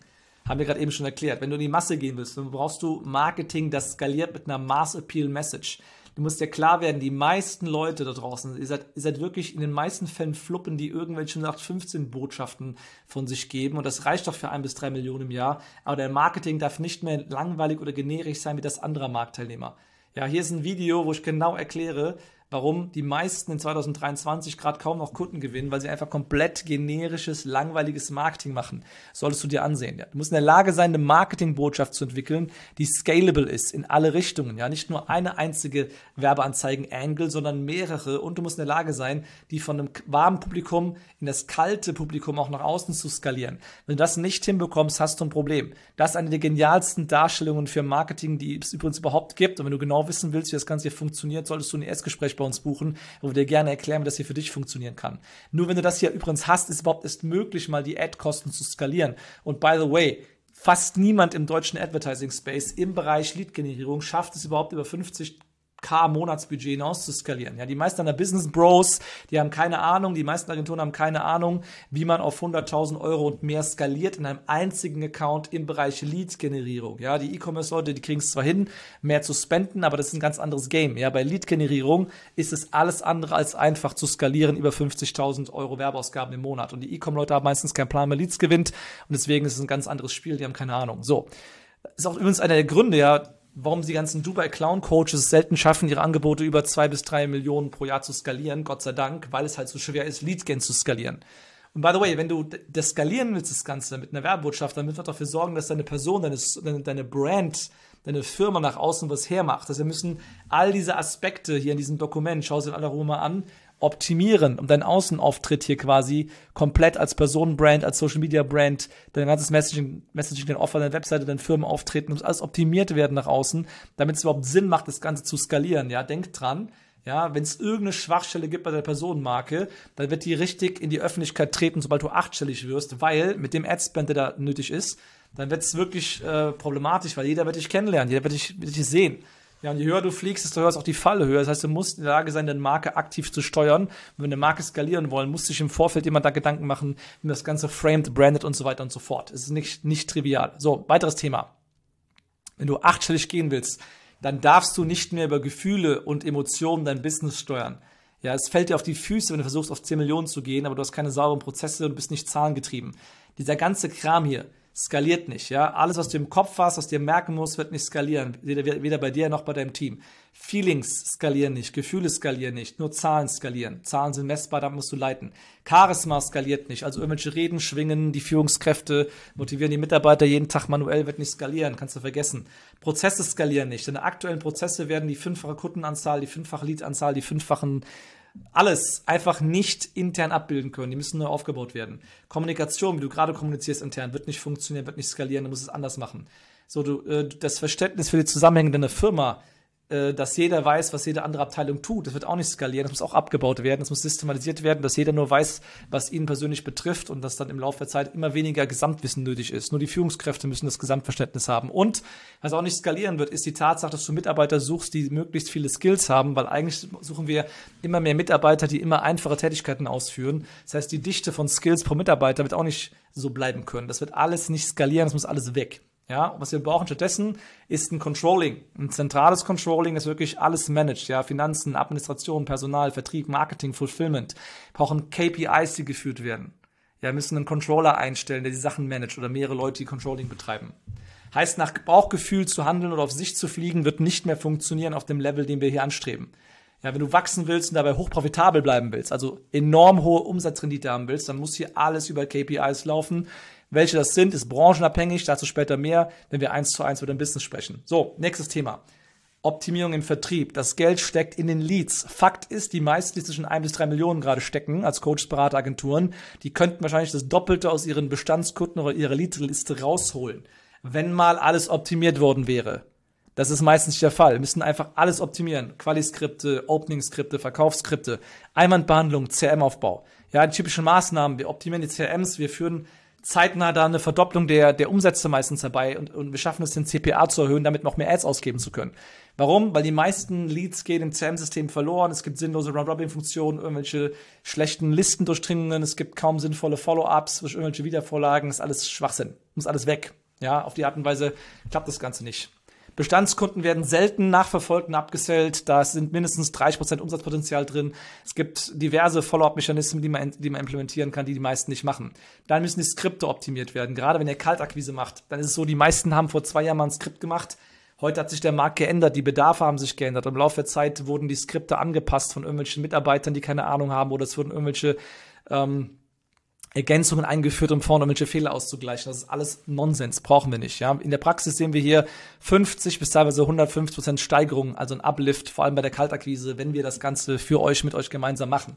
Haben wir gerade eben schon erklärt. Wenn du in die Masse gehen willst, dann brauchst du Marketing, das skaliert mit einer Mass Appeal Message du musst dir klar werden, die meisten Leute da draußen, ihr seid, ihr seid wirklich in den meisten Fällen Fluppen, die irgendwelche 0815 Botschaften von sich geben. Und das reicht doch für ein bis drei Millionen im Jahr. Aber dein Marketing darf nicht mehr langweilig oder generisch sein wie das anderer Marktteilnehmer. Ja, hier ist ein Video, wo ich genau erkläre, warum die meisten in 2023 gerade kaum noch Kunden gewinnen, weil sie einfach komplett generisches, langweiliges Marketing machen. Das solltest du dir ansehen. Ja. Du musst in der Lage sein, eine Marketingbotschaft zu entwickeln, die scalable ist in alle Richtungen. Ja, nicht nur eine einzige Werbeanzeigen-Angle, sondern mehrere. Und du musst in der Lage sein, die von einem warmen Publikum in das kalte Publikum auch nach außen zu skalieren. Wenn du das nicht hinbekommst, hast du ein Problem. Das ist eine der genialsten Darstellungen für Marketing, die es übrigens überhaupt gibt. Und wenn du genau wissen willst, wie das Ganze hier funktioniert, solltest du ein Erstgespräch bei uns buchen, wo wir dir gerne erklären, wie das hier für dich funktionieren kann. Nur wenn du das hier übrigens hast, ist überhaupt erst möglich, mal die Ad-Kosten zu skalieren. Und by the way, fast niemand im deutschen Advertising Space im Bereich Lead-Generierung schafft es überhaupt über 50 K Monatsbudget hinaus zu skalieren. Ja, die meisten der Business Bros, die haben keine Ahnung, die meisten Agenturen haben keine Ahnung, wie man auf 100.000 Euro und mehr skaliert in einem einzigen Account im Bereich Lead-Generierung. Ja, die E-Commerce-Leute, die kriegen es zwar hin, mehr zu spenden, aber das ist ein ganz anderes Game. Ja, bei Lead-Generierung ist es alles andere als einfach zu skalieren über 50.000 Euro Werbeausgaben im Monat. Und die e commerce leute haben meistens keinen Plan, mehr Leads gewinnt und deswegen ist es ein ganz anderes Spiel, die haben keine Ahnung. So. Ist auch übrigens einer der Gründe, ja, warum die ganzen Dubai Clown Coaches selten schaffen, ihre Angebote über zwei bis drei Millionen pro Jahr zu skalieren, Gott sei Dank, weil es halt so schwer ist, Lead Gen zu skalieren. Und by the way, wenn du das skalieren willst, das Ganze mit einer Werbebotschaft, dann müssen wir dafür sorgen, dass deine Person, deine, deine Brand, deine Firma nach außen was hermacht. Also wir müssen all diese Aspekte hier in diesem Dokument, schau sie in aller Ruhe mal an, optimieren, um deinen Außenauftritt hier quasi komplett als Personenbrand, als Social Media Brand, dein ganzes Messaging, Messaging, dein Offer, deine Webseite, deine Firmen auftreten, muss alles optimiert werden nach außen, damit es überhaupt Sinn macht, das Ganze zu skalieren. Ja, denk dran, ja, wenn es irgendeine Schwachstelle gibt bei der Personenmarke, dann wird die richtig in die Öffentlichkeit treten, sobald du achtstellig wirst, weil mit dem Adspend, der da nötig ist, dann wird es wirklich äh, problematisch, weil jeder wird dich kennenlernen, jeder wird dich, wird dich sehen. Ja, und je höher du fliegst, desto höher ist auch die Falle höher. Das heißt, du musst in der Lage sein, deine Marke aktiv zu steuern. Und wenn wir eine Marke skalieren wollen, muss sich im Vorfeld jemand da Gedanken machen, wie man das Ganze framed, branded und so weiter und so fort. Es ist nicht, nicht trivial. So, weiteres Thema. Wenn du achtstellig gehen willst, dann darfst du nicht mehr über Gefühle und Emotionen dein Business steuern. Ja, es fällt dir auf die Füße, wenn du versuchst, auf 10 Millionen zu gehen, aber du hast keine sauberen Prozesse und bist nicht zahlengetrieben. Dieser ganze Kram hier, skaliert nicht. Ja? Alles, was du im Kopf hast, was du dir merken musst, wird nicht skalieren. Weder, weder bei dir noch bei deinem Team. Feelings skalieren nicht, Gefühle skalieren nicht, nur Zahlen skalieren. Zahlen sind messbar, da musst du leiten. Charisma skaliert nicht, also irgendwelche Reden schwingen, die Führungskräfte motivieren die Mitarbeiter jeden Tag manuell, wird nicht skalieren, kannst du vergessen. Prozesse skalieren nicht, deine aktuellen Prozesse werden die fünffache Kundenanzahl, die fünffache Leadanzahl, die fünffachen alles einfach nicht intern abbilden können. Die müssen neu aufgebaut werden. Kommunikation, wie du gerade kommunizierst intern, wird nicht funktionieren, wird nicht skalieren, du musst es anders machen. So, du, äh, das Verständnis für die Zusammenhänge deiner Firma äh, dass jeder weiß, was jede andere Abteilung tut. Das wird auch nicht skalieren, das muss auch abgebaut werden, das muss systematisiert werden, dass jeder nur weiß, was ihn persönlich betrifft und dass dann im Laufe der Zeit immer weniger Gesamtwissen nötig ist. Nur die Führungskräfte müssen das Gesamtverständnis haben. Und was auch nicht skalieren wird, ist die Tatsache, dass du Mitarbeiter suchst, die möglichst viele Skills haben, weil eigentlich suchen wir immer mehr Mitarbeiter, die immer einfache Tätigkeiten ausführen. Das heißt, die Dichte von Skills pro Mitarbeiter wird auch nicht so bleiben können. Das wird alles nicht skalieren, das muss alles weg. Ja, was wir brauchen stattdessen ist ein Controlling, ein zentrales Controlling, das wirklich alles managt. Ja, Finanzen, Administration, Personal, Vertrieb, Marketing, Fulfillment. Wir brauchen KPIs, die geführt werden. Ja, wir müssen einen Controller einstellen, der die Sachen managt oder mehrere Leute, die Controlling betreiben. Heißt, nach Bauchgefühl zu handeln oder auf Sicht zu fliegen, wird nicht mehr funktionieren auf dem Level, den wir hier anstreben. Ja, wenn du wachsen willst und dabei hochprofitabel bleiben willst, also enorm hohe Umsatzrendite haben willst, dann muss hier alles über KPIs laufen. Welche das sind, ist branchenabhängig, dazu später mehr, wenn wir eins zu eins über den Business sprechen. So, nächstes Thema. Optimierung im Vertrieb. Das Geld steckt in den Leads. Fakt ist, die meisten, die zwischen ein bis drei Millionen gerade stecken, als Coaches, Berater, Agenturen, die könnten wahrscheinlich das Doppelte aus ihren Bestandskunden oder ihrer Leadliste rausholen. Wenn mal alles optimiert worden wäre. Das ist meistens nicht der Fall. Wir müssen einfach alles optimieren. Quali-Skripte, Opening-Skripte, Verkaufsskripte, Einwandbehandlung, CRM-Aufbau. Ja, die typischen Maßnahmen. Wir optimieren die CRMs, wir führen zeitnah da eine Verdopplung der, der Umsätze meistens dabei und, und wir schaffen es, den CPA zu erhöhen, damit noch mehr Ads ausgeben zu können. Warum? Weil die meisten Leads gehen im CM-System verloren, es gibt sinnlose Round-Robin-Funktionen, irgendwelche schlechten Listendurchdringungen, es gibt kaum sinnvolle Follow-ups, irgendwelche Wiedervorlagen, ist alles Schwachsinn, muss alles weg. Ja, auf die Art und Weise klappt das Ganze nicht. Bestandskunden werden selten nachverfolgt und abgesellt. Da sind mindestens 30% Umsatzpotenzial drin. Es gibt diverse Follow-up-Mechanismen, die man, die man implementieren kann, die die meisten nicht machen. Dann müssen die Skripte optimiert werden. Gerade wenn ihr Kaltakquise macht, dann ist es so, die meisten haben vor zwei Jahren mal ein Skript gemacht. Heute hat sich der Markt geändert, die Bedarfe haben sich geändert. Im Laufe der Zeit wurden die Skripte angepasst von irgendwelchen Mitarbeitern, die keine Ahnung haben, oder es wurden irgendwelche ähm, Ergänzungen eingeführt, um vorne welche Fehler auszugleichen. Das ist alles Nonsens, brauchen wir nicht. Ja? In der Praxis sehen wir hier 50 bis teilweise 150 Prozent Steigerung, also ein Uplift, vor allem bei der Kaltakquise, wenn wir das Ganze für euch, mit euch gemeinsam machen.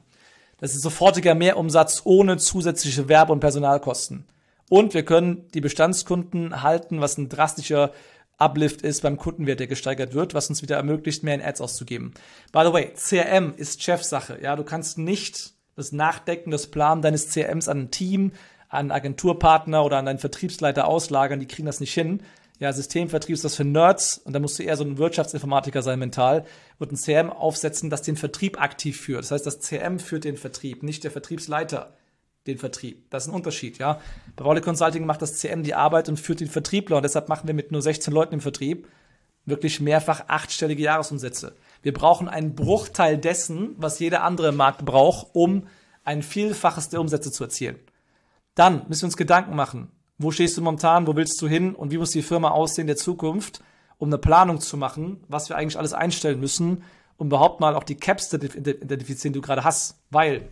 Das ist sofortiger Mehrumsatz ohne zusätzliche Werbe- und Personalkosten. Und wir können die Bestandskunden halten, was ein drastischer Uplift ist beim Kundenwert, der gesteigert wird, was uns wieder ermöglicht, mehr in Ads auszugeben. By the way, CRM ist Chefsache. Ja, du kannst nicht das Nachdecken, das Planen deines CMs an ein Team, an Agenturpartner oder an deinen Vertriebsleiter auslagern, die kriegen das nicht hin. Ja, Systemvertrieb ist das für Nerds und da musst du eher so ein Wirtschaftsinformatiker sein mental und ein CM aufsetzen, das den Vertrieb aktiv führt. Das heißt, das CM führt den Vertrieb, nicht der Vertriebsleiter den Vertrieb. Das ist ein Unterschied, ja. Bei Rolle Consulting macht das CM die Arbeit und führt den Vertriebler und deshalb machen wir mit nur 16 Leuten im Vertrieb wirklich mehrfach achtstellige Jahresumsätze. Wir brauchen einen Bruchteil dessen, was jeder andere im Markt braucht, um ein Vielfaches der Umsätze zu erzielen. Dann müssen wir uns Gedanken machen. Wo stehst du momentan? Wo willst du hin? Und wie muss die Firma aussehen der Zukunft, um eine Planung zu machen, was wir eigentlich alles einstellen müssen, um überhaupt mal auch die Caps zu identifizieren, die du gerade hast? Weil,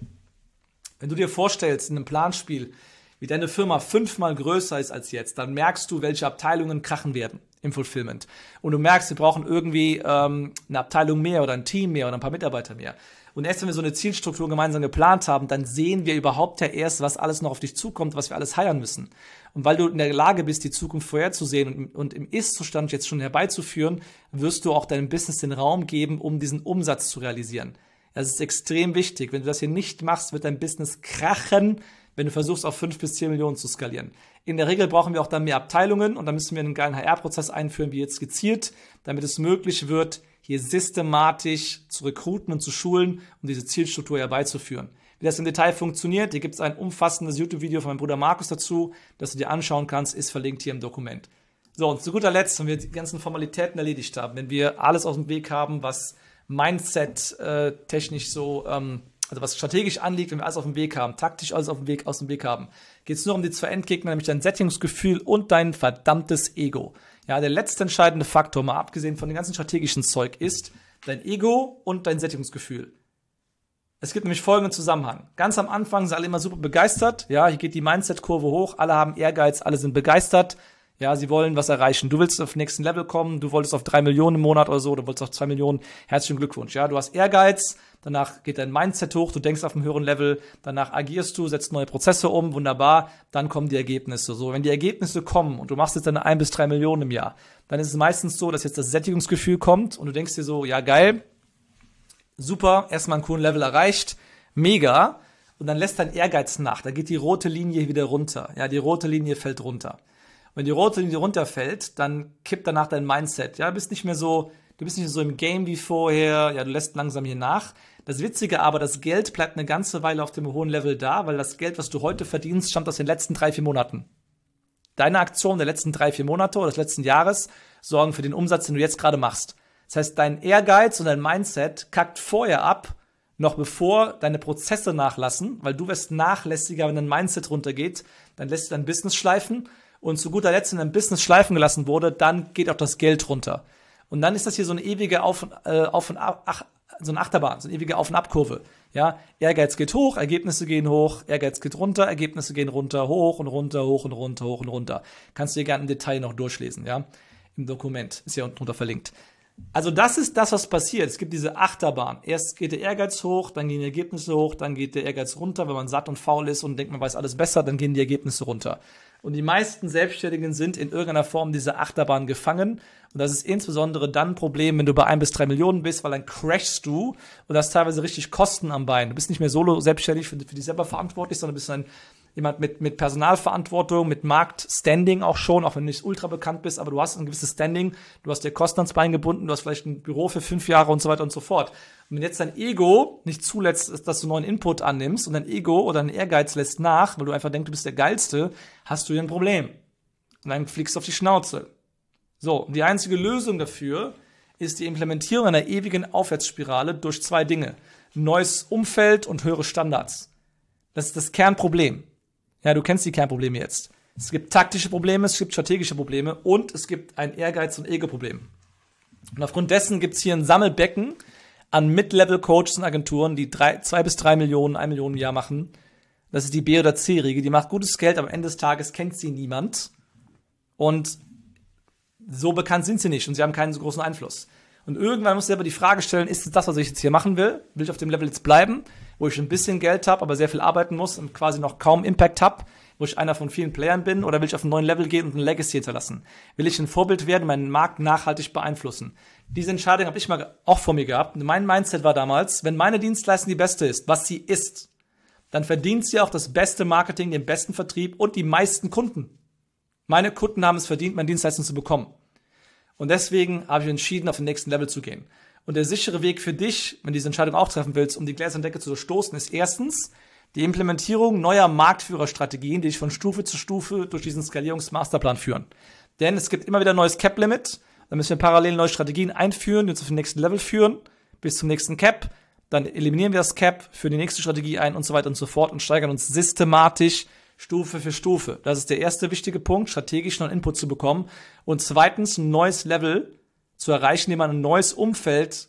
wenn du dir vorstellst, in einem Planspiel, wie deine Firma fünfmal größer ist als jetzt, dann merkst du, welche Abteilungen krachen werden im Fulfillment. Und du merkst, wir brauchen irgendwie ähm, eine Abteilung mehr oder ein Team mehr oder ein paar Mitarbeiter mehr. Und erst wenn wir so eine Zielstruktur gemeinsam geplant haben, dann sehen wir überhaupt ja erst, was alles noch auf dich zukommt, was wir alles heiern müssen. Und weil du in der Lage bist, die Zukunft vorherzusehen und, und im Ist-Zustand jetzt schon herbeizuführen, wirst du auch deinem Business den Raum geben, um diesen Umsatz zu realisieren. Das ist extrem wichtig. Wenn du das hier nicht machst, wird dein Business krachen wenn du versuchst, auf 5 bis 10 Millionen zu skalieren. In der Regel brauchen wir auch dann mehr Abteilungen und dann müssen wir einen geilen HR-Prozess einführen, wie jetzt skizziert, damit es möglich wird, hier systematisch zu rekruten und zu schulen, um diese Zielstruktur herbeizuführen. Wie das im Detail funktioniert, hier gibt es ein umfassendes YouTube-Video von meinem Bruder Markus dazu, das du dir anschauen kannst, ist verlinkt hier im Dokument. So, und zu guter Letzt, wenn wir die ganzen Formalitäten erledigt haben, wenn wir alles aus dem Weg haben, was Mindset äh, technisch so ähm, also was strategisch anliegt, wenn wir alles auf dem Weg haben, taktisch alles auf dem Weg, aus dem Weg haben, geht es nur um die zwei Endgegner, nämlich dein Sättigungsgefühl und dein verdammtes Ego. Ja, der letzte entscheidende Faktor, mal abgesehen von dem ganzen strategischen Zeug, ist dein Ego und dein Sättigungsgefühl. Es gibt nämlich folgenden Zusammenhang. Ganz am Anfang sind alle immer super begeistert. Ja, hier geht die Mindset-Kurve hoch. Alle haben Ehrgeiz, alle sind begeistert. Ja, sie wollen was erreichen. Du willst auf den nächsten Level kommen, du wolltest auf drei Millionen im Monat oder so, du wolltest auf zwei Millionen. Herzlichen Glückwunsch. Ja, du hast Ehrgeiz, danach geht dein Mindset hoch, du denkst auf einem höheren Level, danach agierst du, setzt neue Prozesse um, wunderbar, dann kommen die Ergebnisse. So, wenn die Ergebnisse kommen und du machst jetzt deine ein bis drei Millionen im Jahr, dann ist es meistens so, dass jetzt das Sättigungsgefühl kommt und du denkst dir so, ja geil, super, erstmal einen coolen Level erreicht, mega, und dann lässt dein Ehrgeiz nach, da geht die rote Linie wieder runter, ja, die rote Linie fällt runter. Wenn die rote Linie runterfällt, dann kippt danach dein Mindset. Ja, du bist nicht mehr so, du bist nicht mehr so im Game wie vorher, ja, du lässt langsam hier nach. Das Witzige aber, das Geld bleibt eine ganze Weile auf dem hohen Level da, weil das Geld, was du heute verdienst, stammt aus den letzten drei, vier Monaten. Deine Aktionen der letzten drei, vier Monate oder des letzten Jahres sorgen für den Umsatz, den du jetzt gerade machst. Das heißt, dein Ehrgeiz und dein Mindset kackt vorher ab, noch bevor deine Prozesse nachlassen, weil du wirst nachlässiger, wenn dein Mindset runtergeht, dann lässt du dein Business schleifen und zu guter Letzt in einem Business schleifen gelassen wurde, dann geht auch das Geld runter. Und dann ist das hier so eine ewige Auf, und, äh, Auf und Ab, ach, so eine Achterbahn, so eine ewige Auf- und Abkurve. Ja, Ehrgeiz geht hoch, Ergebnisse gehen hoch, Ehrgeiz geht runter, Ergebnisse gehen runter, hoch und runter, hoch und runter, hoch und runter. Kannst du dir gerne im Detail noch durchlesen, ja? Im Dokument. Ist ja unten drunter verlinkt. Also das ist das, was passiert. Es gibt diese Achterbahn. Erst geht der Ehrgeiz hoch, dann gehen die Ergebnisse hoch, dann geht der Ehrgeiz runter. Wenn man satt und faul ist und denkt, man weiß alles besser, dann gehen die Ergebnisse runter. Und die meisten Selbstständigen sind in irgendeiner Form dieser Achterbahn gefangen. Und das ist insbesondere dann ein Problem, wenn du bei ein bis drei Millionen bist, weil dann crashst du und hast teilweise richtig Kosten am Bein. Du bist nicht mehr solo selbstständig für, für dich selber verantwortlich, sondern bist ein jemand mit, mit Personalverantwortung, mit Marktstanding auch schon, auch wenn du nicht ultra bekannt bist, aber du hast ein gewisses Standing, du hast dir Kosten ans Bein gebunden, du hast vielleicht ein Büro für fünf Jahre und so weiter und so fort. Und wenn jetzt dein Ego nicht zulässt, dass du neuen Input annimmst und dein Ego oder dein Ehrgeiz lässt nach, weil du einfach denkst, du bist der Geilste, hast du hier ein Problem. Und dann fliegst du auf die Schnauze. So, und die einzige Lösung dafür ist die Implementierung einer ewigen Aufwärtsspirale durch zwei Dinge. Neues Umfeld und höhere Standards. Das ist das Kernproblem. Ja, du kennst die Kernprobleme jetzt. Es gibt taktische Probleme, es gibt strategische Probleme und es gibt ein Ehrgeiz- und Ego-Problem. Und aufgrund dessen gibt's hier ein Sammelbecken an Mid-Level-Coaches und Agenturen, die drei, zwei bis drei Millionen, ein Million im Jahr machen. Das ist die B- oder C-Riege, die macht gutes Geld, aber am Ende des Tages kennt sie niemand. Und so bekannt sind sie nicht und sie haben keinen so großen Einfluss. Und irgendwann muss ich selber die Frage stellen, ist es das, was ich jetzt hier machen will? Will ich auf dem Level jetzt bleiben? wo ich ein bisschen Geld habe, aber sehr viel arbeiten muss und quasi noch kaum Impact habe, wo ich einer von vielen Playern bin, oder will ich auf einen neuen Level gehen und ein Legacy hinterlassen? Will ich ein Vorbild werden, meinen Markt nachhaltig beeinflussen? Diese Entscheidung habe ich mal auch vor mir gehabt. Mein Mindset war damals, wenn meine Dienstleistung die beste ist, was sie ist, dann verdient sie auch das beste Marketing, den besten Vertrieb und die meisten Kunden. Meine Kunden haben es verdient, meine Dienstleistung zu bekommen. Und deswegen habe ich entschieden, auf den nächsten Level zu gehen. Und der sichere Weg für dich, wenn du diese Entscheidung auch treffen willst, um die gläserne Decke zu stoßen, ist erstens die Implementierung neuer Marktführerstrategien, die dich von Stufe zu Stufe durch diesen Skalierungsmasterplan führen. Denn es gibt immer wieder ein neues Cap-Limit. Dann müssen wir parallel neue Strategien einführen, die uns auf den nächsten Level führen, bis zum nächsten Cap. Dann eliminieren wir das Cap, führen die nächste Strategie ein und so weiter und so fort und steigern uns systematisch Stufe für Stufe. Das ist der erste wichtige Punkt, strategisch neuen Input zu bekommen. Und zweitens, ein neues Level zu erreichen, indem man ein neues Umfeld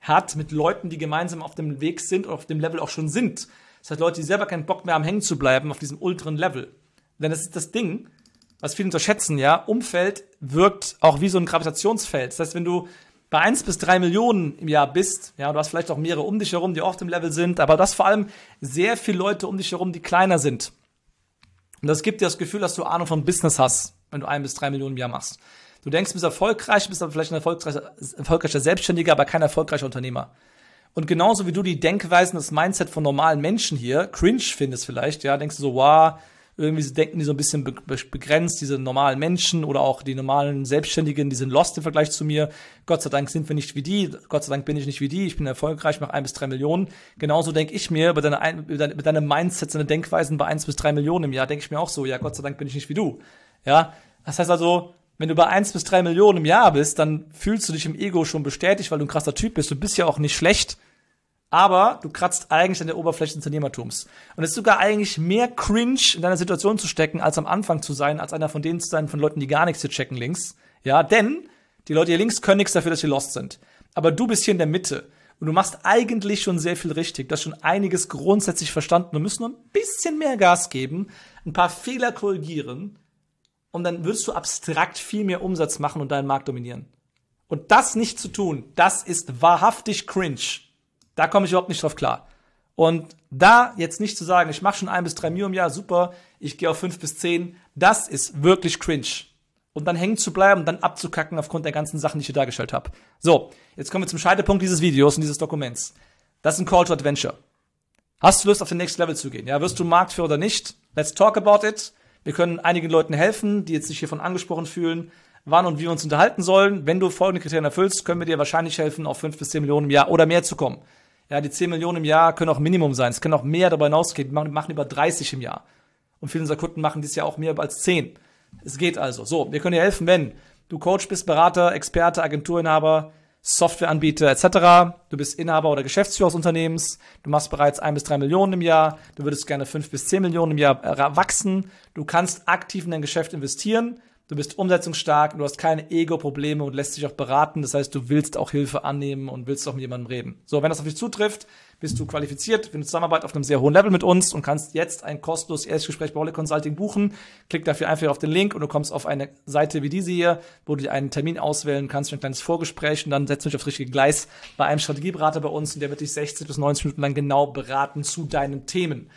hat mit Leuten, die gemeinsam auf dem Weg sind oder auf dem Level auch schon sind. Das heißt, Leute, die selber keinen Bock mehr haben, hängen zu bleiben auf diesem ultren Level. Denn das ist das Ding, was viele unterschätzen, ja. Umfeld wirkt auch wie so ein Gravitationsfeld. Das heißt, wenn du bei eins bis drei Millionen im Jahr bist, ja, du hast vielleicht auch mehrere um dich herum, die auf dem Level sind, aber du hast vor allem sehr viele Leute um dich herum, die kleiner sind. Und das gibt dir das Gefühl, dass du Ahnung von Business hast, wenn du ein bis drei Millionen im Jahr machst. Du denkst, du bist erfolgreich, bist aber vielleicht ein erfolgreicher, erfolgreicher Selbstständiger, aber kein erfolgreicher Unternehmer. Und genauso wie du die Denkweisen, das Mindset von normalen Menschen hier cringe findest vielleicht, ja, denkst du so, wow, irgendwie denken die so ein bisschen begrenzt, diese normalen Menschen oder auch die normalen Selbstständigen, die sind lost im Vergleich zu mir. Gott sei Dank sind wir nicht wie die, Gott sei Dank bin ich nicht wie die, ich bin erfolgreich, mache ein bis drei Millionen. Genauso denke ich mir über deine, über deine, über deine Mindsets, deine Denkweisen bei eins bis drei Millionen im Jahr, denke ich mir auch so, ja, Gott sei Dank bin ich nicht wie du. Ja, das heißt also, wenn du bei eins bis drei Millionen im Jahr bist, dann fühlst du dich im Ego schon bestätigt, weil du ein krasser Typ bist. Du bist ja auch nicht schlecht, aber du kratzt eigentlich an der Oberfläche des Unternehmertums. Und es ist sogar eigentlich mehr cringe, in deiner Situation zu stecken, als am Anfang zu sein, als einer von denen zu sein, von Leuten, die gar nichts hier checken links. Ja, denn die Leute hier links können nichts dafür, dass sie lost sind. Aber du bist hier in der Mitte. Und du machst eigentlich schon sehr viel richtig. Du hast schon einiges grundsätzlich verstanden. Du musst nur ein bisschen mehr Gas geben, ein paar Fehler korrigieren und dann würdest du abstrakt viel mehr Umsatz machen und deinen Markt dominieren. Und das nicht zu tun, das ist wahrhaftig cringe. Da komme ich überhaupt nicht drauf klar. Und da jetzt nicht zu sagen, ich mache schon ein bis drei Mio im Jahr, super, ich gehe auf fünf bis zehn, das ist wirklich cringe. Und dann hängen zu bleiben, dann abzukacken aufgrund der ganzen Sachen, die ich hier dargestellt habe. So, jetzt kommen wir zum Scheidepunkt dieses Videos und dieses Dokuments. Das ist ein Call to Adventure. Hast du Lust, auf den nächsten Level zu gehen? Ja, wirst du Marktführer oder nicht? Let's talk about it. Wir können einigen Leuten helfen, die jetzt sich hiervon angesprochen fühlen, wann und wie wir uns unterhalten sollen. Wenn du folgende Kriterien erfüllst, können wir dir wahrscheinlich helfen, auf fünf bis zehn Millionen im Jahr oder mehr zu kommen. Ja, die zehn Millionen im Jahr können auch Minimum sein. Es können auch mehr darüber hinausgehen. Wir machen, machen über 30 im Jahr. Und viele unserer Kunden machen dies Jahr auch mehr als zehn. Es geht also. So, wir können dir helfen, wenn du Coach bist, Berater, Experte, Agenturinhaber, Softwareanbieter etc. Du bist Inhaber oder Geschäftsführer des Unternehmens, du machst bereits ein bis drei Millionen im Jahr, du würdest gerne fünf bis zehn Millionen im Jahr äh, wachsen, du kannst aktiv in dein Geschäft investieren, du bist umsetzungsstark, du hast keine Ego-Probleme und lässt dich auch beraten. Das heißt, du willst auch Hilfe annehmen und willst auch mit jemandem reden. So, wenn das auf dich zutrifft, bist du qualifiziert für eine Zusammenarbeit auf einem sehr hohen Level mit uns und kannst jetzt ein kostenloses Erstgespräch bei Holy Consulting buchen. Klick dafür einfach auf den Link und du kommst auf eine Seite wie diese hier, wo du dir einen Termin auswählen kannst für ein kleines Vorgespräch und dann setzt du dich aufs richtige Gleis bei einem Strategieberater bei uns und der wird dich 60 bis 90 Minuten lang genau beraten zu deinen Themen.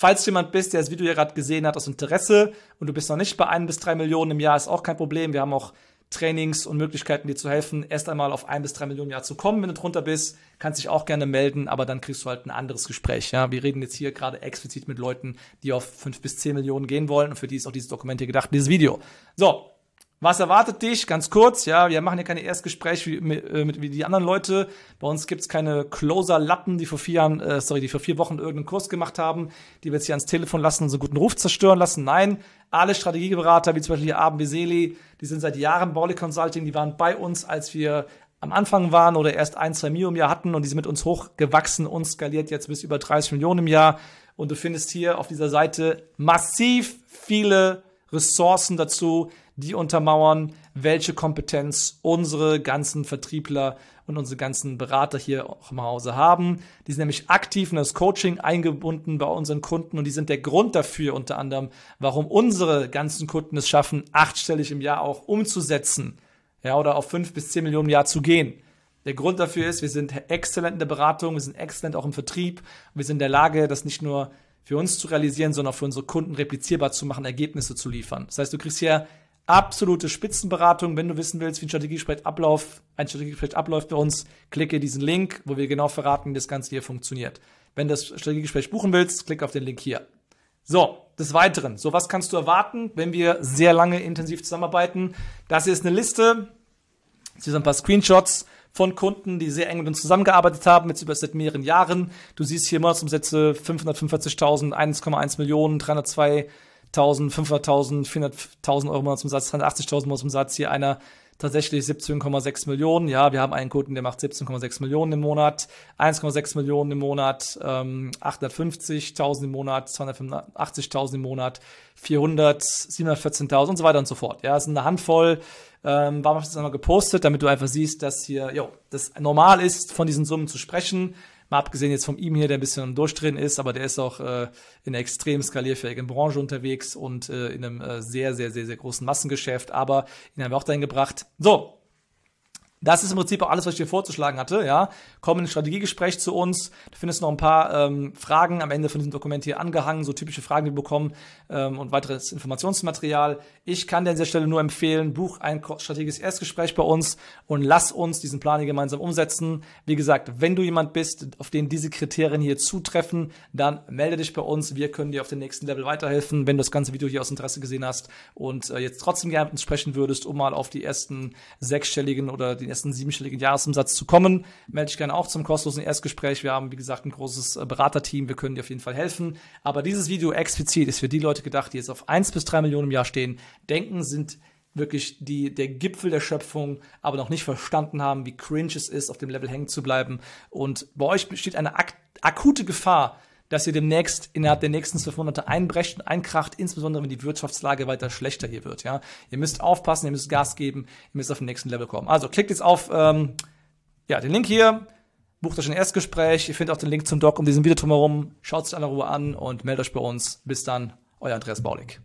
Falls du jemand bist, der das Video hier gerade gesehen hat, aus Interesse und du bist noch nicht bei 1 bis 3 Millionen im Jahr, ist auch kein Problem. Wir haben auch Trainings und Möglichkeiten, dir zu helfen, erst einmal auf 1 bis 3 Millionen im Jahr zu kommen. Wenn du drunter bist, kannst dich auch gerne melden, aber dann kriegst du halt ein anderes Gespräch. Ja? Wir reden jetzt hier gerade explizit mit Leuten, die auf 5 bis 10 Millionen gehen wollen und für die ist auch dieses Dokument hier gedacht, dieses Video. So, was erwartet dich? Ganz kurz, ja, wir machen ja keine Erstgespräche wie, mit, äh, mit, wie die anderen Leute. Bei uns gibt's keine Closer-Lappen, die vor vier Jahren, äh, sorry, die vor vier Wochen irgendeinen Kurs gemacht haben, die wir jetzt hier ans Telefon lassen und so guten Ruf zerstören lassen. Nein, alle Strategieberater, wie zum Beispiel hier Abend Beseli, die sind seit Jahren Baulig Consulting, die waren bei uns, als wir am Anfang waren oder erst ein, zwei Mio im Jahr hatten und die sind mit uns hochgewachsen und skaliert jetzt bis über 30 Millionen im Jahr. Und du findest hier auf dieser Seite massiv viele Ressourcen dazu, die untermauern, welche Kompetenz unsere ganzen Vertriebler und unsere ganzen Berater hier auch im Hause haben. Die sind nämlich aktiv in das Coaching eingebunden bei unseren Kunden und die sind der Grund dafür unter anderem, warum unsere ganzen Kunden es schaffen, achtstellig im Jahr auch umzusetzen. Ja, oder auf fünf bis zehn Millionen im Jahr zu gehen. Der Grund dafür ist, wir sind exzellent in der Beratung, wir sind exzellent auch im Vertrieb. Wir sind in der Lage, das nicht nur für uns zu realisieren, sondern auch für unsere Kunden replizierbar zu machen, Ergebnisse zu liefern. Das heißt, du kriegst hier absolute Spitzenberatung. Wenn du wissen willst, wie ein Strategiegespräch abläuft, ein Strategiegespräch abläuft bei uns, klicke diesen Link, wo wir genau verraten, wie das Ganze hier funktioniert. Wenn du das Strategiegespräch buchen willst, klick auf den Link hier. So, des Weiteren. So, was kannst du erwarten, wenn wir sehr lange intensiv zusammenarbeiten? Das hier ist eine Liste. Das hier sind ein paar Screenshots von Kunden, die sehr eng mit uns zusammengearbeitet haben, jetzt über seit mehreren Jahren. Du siehst hier Monatsumsätze 545.000, 1,1 Millionen, 302.000, 500.000, 400.000 Euro Monatsumsatz, 380.000 Monatsumsatz. Hier einer tatsächlich 17,6 Millionen. Ja, wir haben einen Kunden, der macht 17,6 Millionen im Monat, 1,6 Millionen im Monat, ähm, 850.000 im Monat, 285.000 im Monat, 400, 714.000 und so weiter und so fort. Ja, es sind eine Handvoll. Ähm, warum habe ich das einmal gepostet, damit du einfach siehst, dass hier, jo, das normal ist, von diesen Summen zu sprechen. Mal abgesehen jetzt vom ihm hier, der ein bisschen im Durchdrehen ist, aber der ist auch äh, in einer extrem skalierfähigen Branche unterwegs und äh, in einem äh, sehr, sehr, sehr, sehr großen Massengeschäft. Aber ihn haben wir auch dahin gebracht. So, das ist im Prinzip auch alles, was ich dir vorzuschlagen hatte. Ja, komm in ein Strategiegespräch zu uns. Du findest noch ein paar ähm, Fragen am Ende von diesem Dokument hier angehangen, so typische Fragen, die wir bekommen ähm, und weiteres Informationsmaterial. Ich kann dir an dieser Stelle nur empfehlen, buch ein strategisches Erstgespräch bei uns und lass uns diesen Plan hier gemeinsam umsetzen. Wie gesagt, wenn du jemand bist, auf den diese Kriterien hier zutreffen, dann melde dich bei uns. Wir können dir auf dem nächsten Level weiterhelfen, wenn du das ganze Video hier aus Interesse gesehen hast und äh, jetzt trotzdem gerne mit uns sprechen würdest, um mal auf die ersten sechsstelligen oder die den ersten siebenstelligen Jahresumsatz zu kommen, melde dich gerne auch zum kostenlosen Erstgespräch. Wir haben, wie gesagt, ein großes äh, Beraterteam. Wir können dir auf jeden Fall helfen. Aber dieses Video explizit ist für die Leute gedacht, die jetzt auf eins bis drei Millionen im Jahr stehen, denken, sind wirklich die, der Gipfel der Schöpfung, aber noch nicht verstanden haben, wie cringe es ist, auf dem Level hängen zu bleiben. Und bei euch besteht eine ak akute Gefahr, dass ihr demnächst innerhalb der nächsten zwölf Monate einbrecht und einkracht, insbesondere wenn die Wirtschaftslage weiter schlechter hier wird. Ja, Ihr müsst aufpassen, ihr müsst Gas geben, ihr müsst auf den nächsten Level kommen. Also klickt jetzt auf ähm, ja, den Link hier, bucht euch ein Erstgespräch. Ihr findet auch den Link zum Doc um diesen Video drumherum. Schaut es in aller Ruhe an und meldet euch bei uns. Bis dann, euer Andreas Baulig.